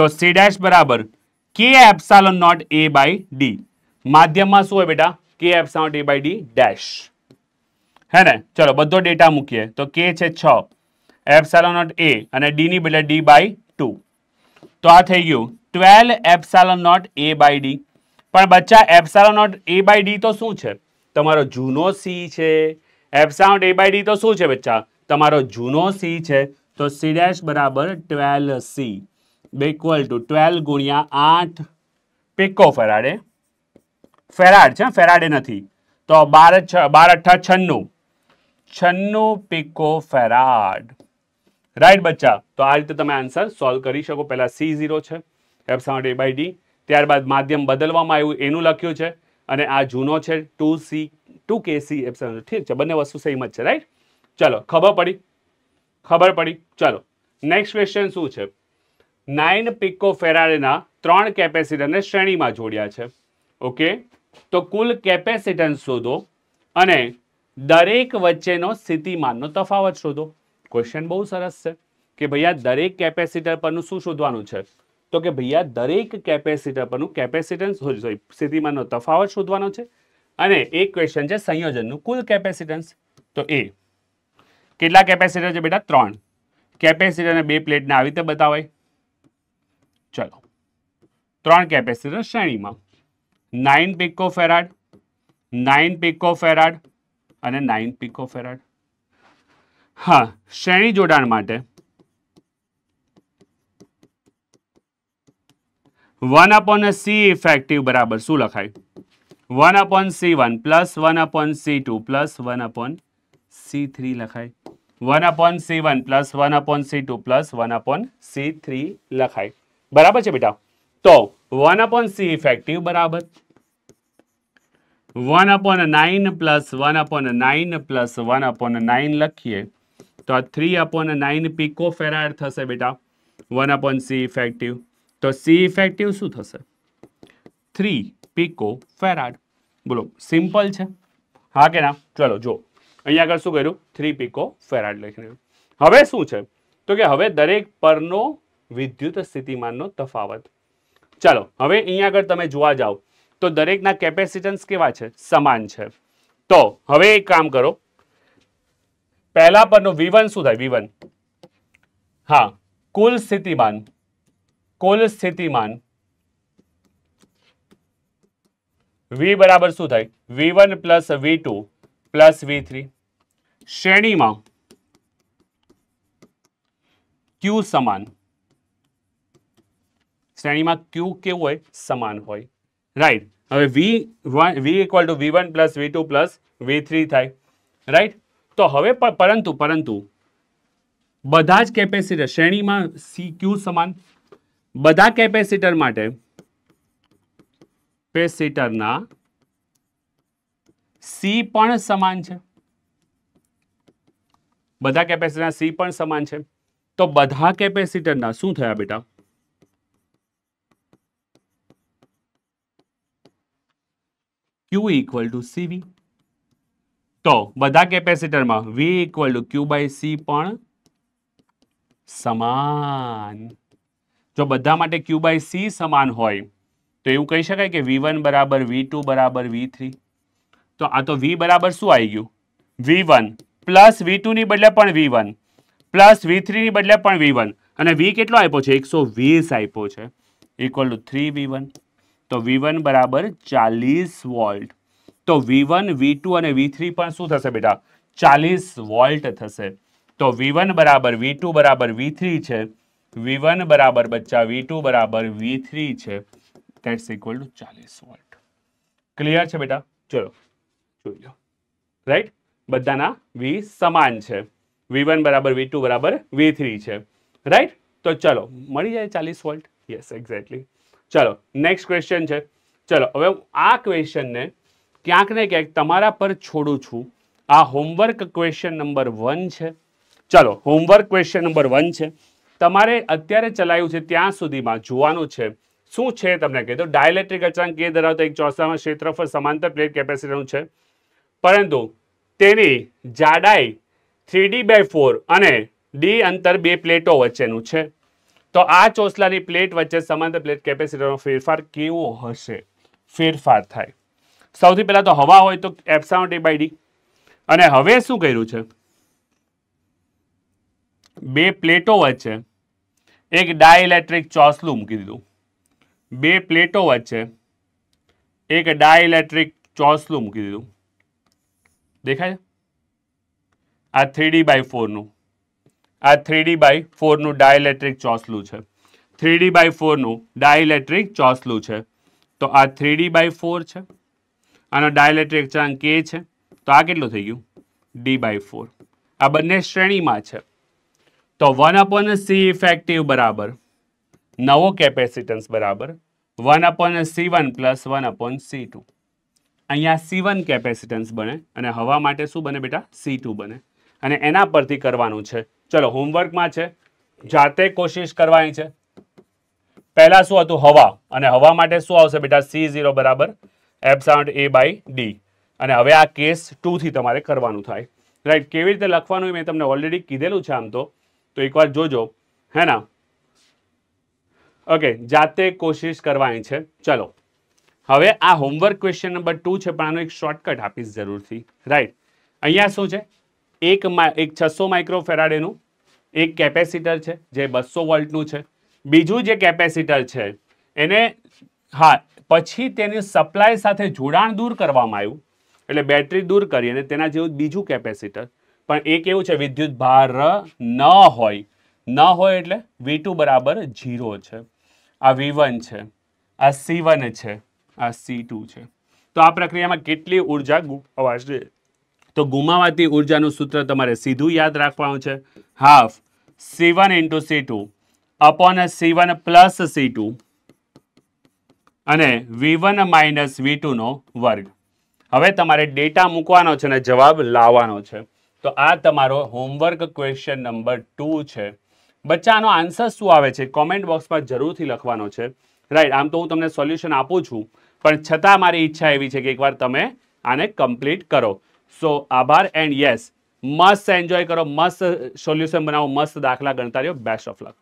તો સી ડેશ બરાબર K epsilon naught A by D માધ્યમમાં શું હોય બેટા K epsilon A by D dash હે ને ચલો બધો ડેટા મૂકીએ તો કે છે છ એપ્સાલોન નોટ એ અને ડીની બદલે ડી બાય ટુ તો આ થઈ ગયું twelve epsilon naught A by D પણ બચ્ચા epsilon naught A by D તો શું છે તમારો જૂનો સી છે epsilon A by D તો શું છે બચ્ચા તમારો જૂનો સી છે તો સી ડેશ બરાબર twelve C equal to twelve ગુણ્યા આઠ પીકો ફેરાડે ફેરાડ છે ફેરાડે નથી તો બાર છ બાર અઠ્ઠા છન્નું છન્નું પીકો ફેરાડ રાઈટ બચ્ચા તો આ રીતે તમે આન્સર સોલ્વ કરી શકો પહેલાં સી ઝીરો છે epsilon A by D ત્યારબાદ માધ્યમ બદલવામાં આવ્યું એનું લખ્યું છે અને આ જૂનો છે two C two KC C epsilon ઠીક છે બંને વસ્તુ સેમ જ છે રાઈટ ચલો ખબર પડી ખબર પડી ચલો નેક્સ્ટ ક્વેશ્ચન શું છે નાઇન પિકો ફેરારેના ત્રણ કેપેસિટરને શ્રેણીમાં જોડ્યા છે ઓકે તો કુલ કેપેસિટન્સ શોધો અને દરેક વચ્ચેનો સ્થિતિમાનનો તફાવત શોધો ક્વેશ્ચન બહુ સરસ છે કે ભૈયા દરેક કેપેસિટર પરનું શું શોધવાનું છે તો કે ભૈયા દરેક કેપેસિટર પરનું કેપેસિટન્સ સોરી સોરી સ્થિતિમાનનો તફાવત શોધવાનો છે અને એક ક્વેશ્ચન છે સંયોજનનું કુલ કેપેસિટન્સ તો એ કેટલા કેપેસિટર છે બેટા ત્રણ કેપેસિટરને બે પ્લેટને આવી રીતે બતાવાય ચલો ત્રણ કેપેસિટર શ્રેણીમાં nine pico farad nine pico farad અને નાઇન પીકો ફેરાડ હા શ્રેણી જોડાણ માટે वन अपॉन सी इफेक्टिव बराबर शू लख one upon C one plus one upon C two plus one upon C three लखाए one upon C one plus one upon C two plus one upon C three लखाए बराबर बेटा तो वन अपॉन सी इफेक्टिव बराबर one upon nine plus one upon nine plus one upon nine लखी तो three upon nine pico थे बेटा वन अपॉन सी इफेक्टिव તો સી ઇફેક્ટિવ શું થશે થ્રી પીકો ફેરાડ બોલો સિમ્પલ છે હા કે ના ચલો જો અહીંયા આગળ શું કર્યું થ્રી પીકો ફેરાડ લખી હવે શું છે તો કે હવે દરેક પરનો વિદ્યુત સ્થિતિમાનનો તફાવત ચાલો હવે અહીંયા આગળ તમે જોવા જાઓ તો દરેકના કેપેસિટન્સ કેવા છે સમાન છે તો હવે એક કામ કરો પહેલા પરનો વિવન શું થાય વિવન હા કુલ સ્થિતિમાન कुल स्थितिमान v बराबर शू v1 one plus V two plus V three श्रेणी में क्यू सामन श्रेणी में क्यू केव सामन हो राइट हमें V one V equal to V one plus V two plus V three थे राइट तो हम परंतु परंतु बधाज कैपेसिटर श्रेणी में सी क्यू सामन બધા કેપેસિટર માટે કેપેસિટરના સી પણ સમાન છે બધા કેપેસિટરના સી પણ સમાન છે તો બધા કેપેસિટરના શું થયા બેટા ક્યુ ઇક્વલ ટુ સીવી તો બધા કેપેસિટરમાં V equal to Q by C પણ સમાન જો બધા માટે ક્યુ બાય સી સમાન હોય તો એવું કહી શકાય કે વી વન બરાબર વી ટુ બરાબર વી થ્રી તો આ તો વી બરાબર શું આવી ગયું વી વન પ્લસ વી ટુની બદલે પણ વી વન પ્લસ વી થ્રીની બદલે પણ વી વન અને વી કેટલો આપ્યો છે એકસો વીસ આપ્યો છે equal to three V one તો વી વન બરાબર ચાલીસ વોલ્ટ તો વી વન વી ટુ અને વી થ્રી પણ શું થશે બેટા ચાલીસ વોલ્ટ થશે તો વી વન બરાબર વી ટુ બરાબર વી થ્રી છે વી વન બરાબર બચ્ચા વી ટુ બરાબર વી થ્રી છે દેટ્સ ઇક્વલ ટુ ચાલીસ વોલ્ટ ક્લિયર છે બેટા ચલો જોઈ લો રાઈટ બધાના વી સમાન છે વી વન બરાબર વી ટુ બરાબર વી થ્રી છે રાઈટ તો ચલો મળી જાય ચાલીસ વોલ્ટ યસ એક્ઝેક્ટલી ચલો નેક્સ્ટ ક્વેશ્ચન છે ચલો હવે હું આ ક્વેશ્ચનને ક્યાંક ને ક્યાંક તમારા પર છોડું છું આ હોમવર્ક ક્વેશ્ચન નંબર વન છે ચલો હોમવર્ક ક્વેશ્ચન નંબર વન છે તમારે અત્યારે ચલાવ્યું છે ત્યાં સુધીમાં જોવાનું છે શું છે તમને કહી તો ડાયલેક્ટ્રિક અચાંક એ ધરાવતો એક ચોરસામાં ક્ષેત્રફળ સમાંતર પ્લેટ કેપેસિટરનું છે પરંતુ તેની જાડાઈ થ્રી બાય ફોર અને ડી અંતર બે પ્લેટો વચ્ચેનું છે તો આ ચોસલાની પ્લેટ વચ્ચે સમાંતર પ્લેટ કેપેસિટીનો ફેરફાર કેવો હશે ફેરફાર થાય સૌથી પહેલાં તો હવા હોય તો એફસાઉન્ટી ડી બાય ડી અને હવે શું કર્યું છે બે પ્લેટો વચ્ચે એક ડાયઇલેક્ટ્રિક ચોસલું મૂકી દીધું બે પ્લેટો વચ્ચે એક ડાયઇલેક્ટ્રિક ચોસલું મૂકી દીધું દેખાય આ થ્રીડી બાય ફોરનું આ થ્રીડી બાય ફોરનું ડાયઇલેક્ટ્રિક ચોસલું છે થ્રીડી બાય ફોરનું ડાયઇલેક્ટ્રિક ચોસલું છે તો આ થ્રીડી બાય ફોર છે આનો ડાયઇલેક્ટ્રિક અચળાંક કે છે તો આ કેટલું થઈ ગયું ડી બાય ફોર આ બંને શ્રેણીમાં છે તો વન અપોન સી ઇફેક્ટિવ બરાબર નવો કેપેસિટન્સ બરાબર one upon C one plus one upon C two અહીંયા સી વન કેપેસિટન્સ બને અને હવા માટે શું બને બેટા સી ટુ બને અને એના પરથી કરવાનું છે ચલો હોમવર્કમાં છે જાતે કોશિશ કરવાની છે પહેલાં શું હતું હવા અને હવા માટે શું આવશે બેટા સી ઝીરો બરાબર એપ્સાઉન્ટ એ બાય ડી અને હવે આ કેસ ટુથી તમારે કરવાનું થાય રાઈટ કેવી રીતે લખવાનું મેં તમને ઓલરેડી કીધેલું છે આમ તો તો એકવાર જોજો હે ના ઓકે જાતે કોશિશ કરવાની છે ચલો હવે આ હોમવર્ક ક્વેશ્ચન નંબર ટુ છે પણ આનો એક શોર્ટકટ આપીશ જરૂરથી રાઈટ અહીંયા શું છે એક એક છસો માઇક્રોફેરાડેનું એક કેપેસિટર છે જે બસો વોલ્ટનું છે બીજું જે કેપેસિટર છે એને હા પછી તેની સપ્લાય સાથે જોડાણ દૂર કરવામાં આવ્યું એટલે બેટરી દૂર કરી અને તેના જેવું બીજું કેપેસિટર પણ એ કેવું છે વિદ્યુત ભાર ન હોય ન હોય એટલે વી ટુ બરાબર ઝીરો છે આ વી વન છે આ સી વન છે આ સી ટુ છે તો આ પ્રક્રિયામાં કેટલી ઉર્જા ગુમાવાશે તો ગુમાવાતી ઉર્જાનું સૂત્ર તમારે સીધું યાદ રાખવાનું છે half C one into C two upon C one plus C two અને વી વન માઇનસ વી નો વર્ગ હવે તમારે ડેટા મૂકવાનો છે અને જવાબ લાવવાનો છે તો આ તમારો હોમવર્ક ક્વેશ્ચન નંબર ટુ છે બચ્ચા આનો આન્સર શું આવે છે કોમેન્ટ બોક્સમાં જરૂરથી લખવાનો છે રાઈટ આમ તો હું તમને સોલ્યુશન આપું છું પણ છતાં મારી ઈચ્છા એવી છે કે એકવાર તમે આને કમ્પ્લીટ કરો સો આભાર એન્ડ યસ મસ્ત એન્જોય કરો મસ્ત સોલ્યુશન બનાવો મસ્ત દાખલા ગણતા રહ્યો બેસ્ટ ઓફ લક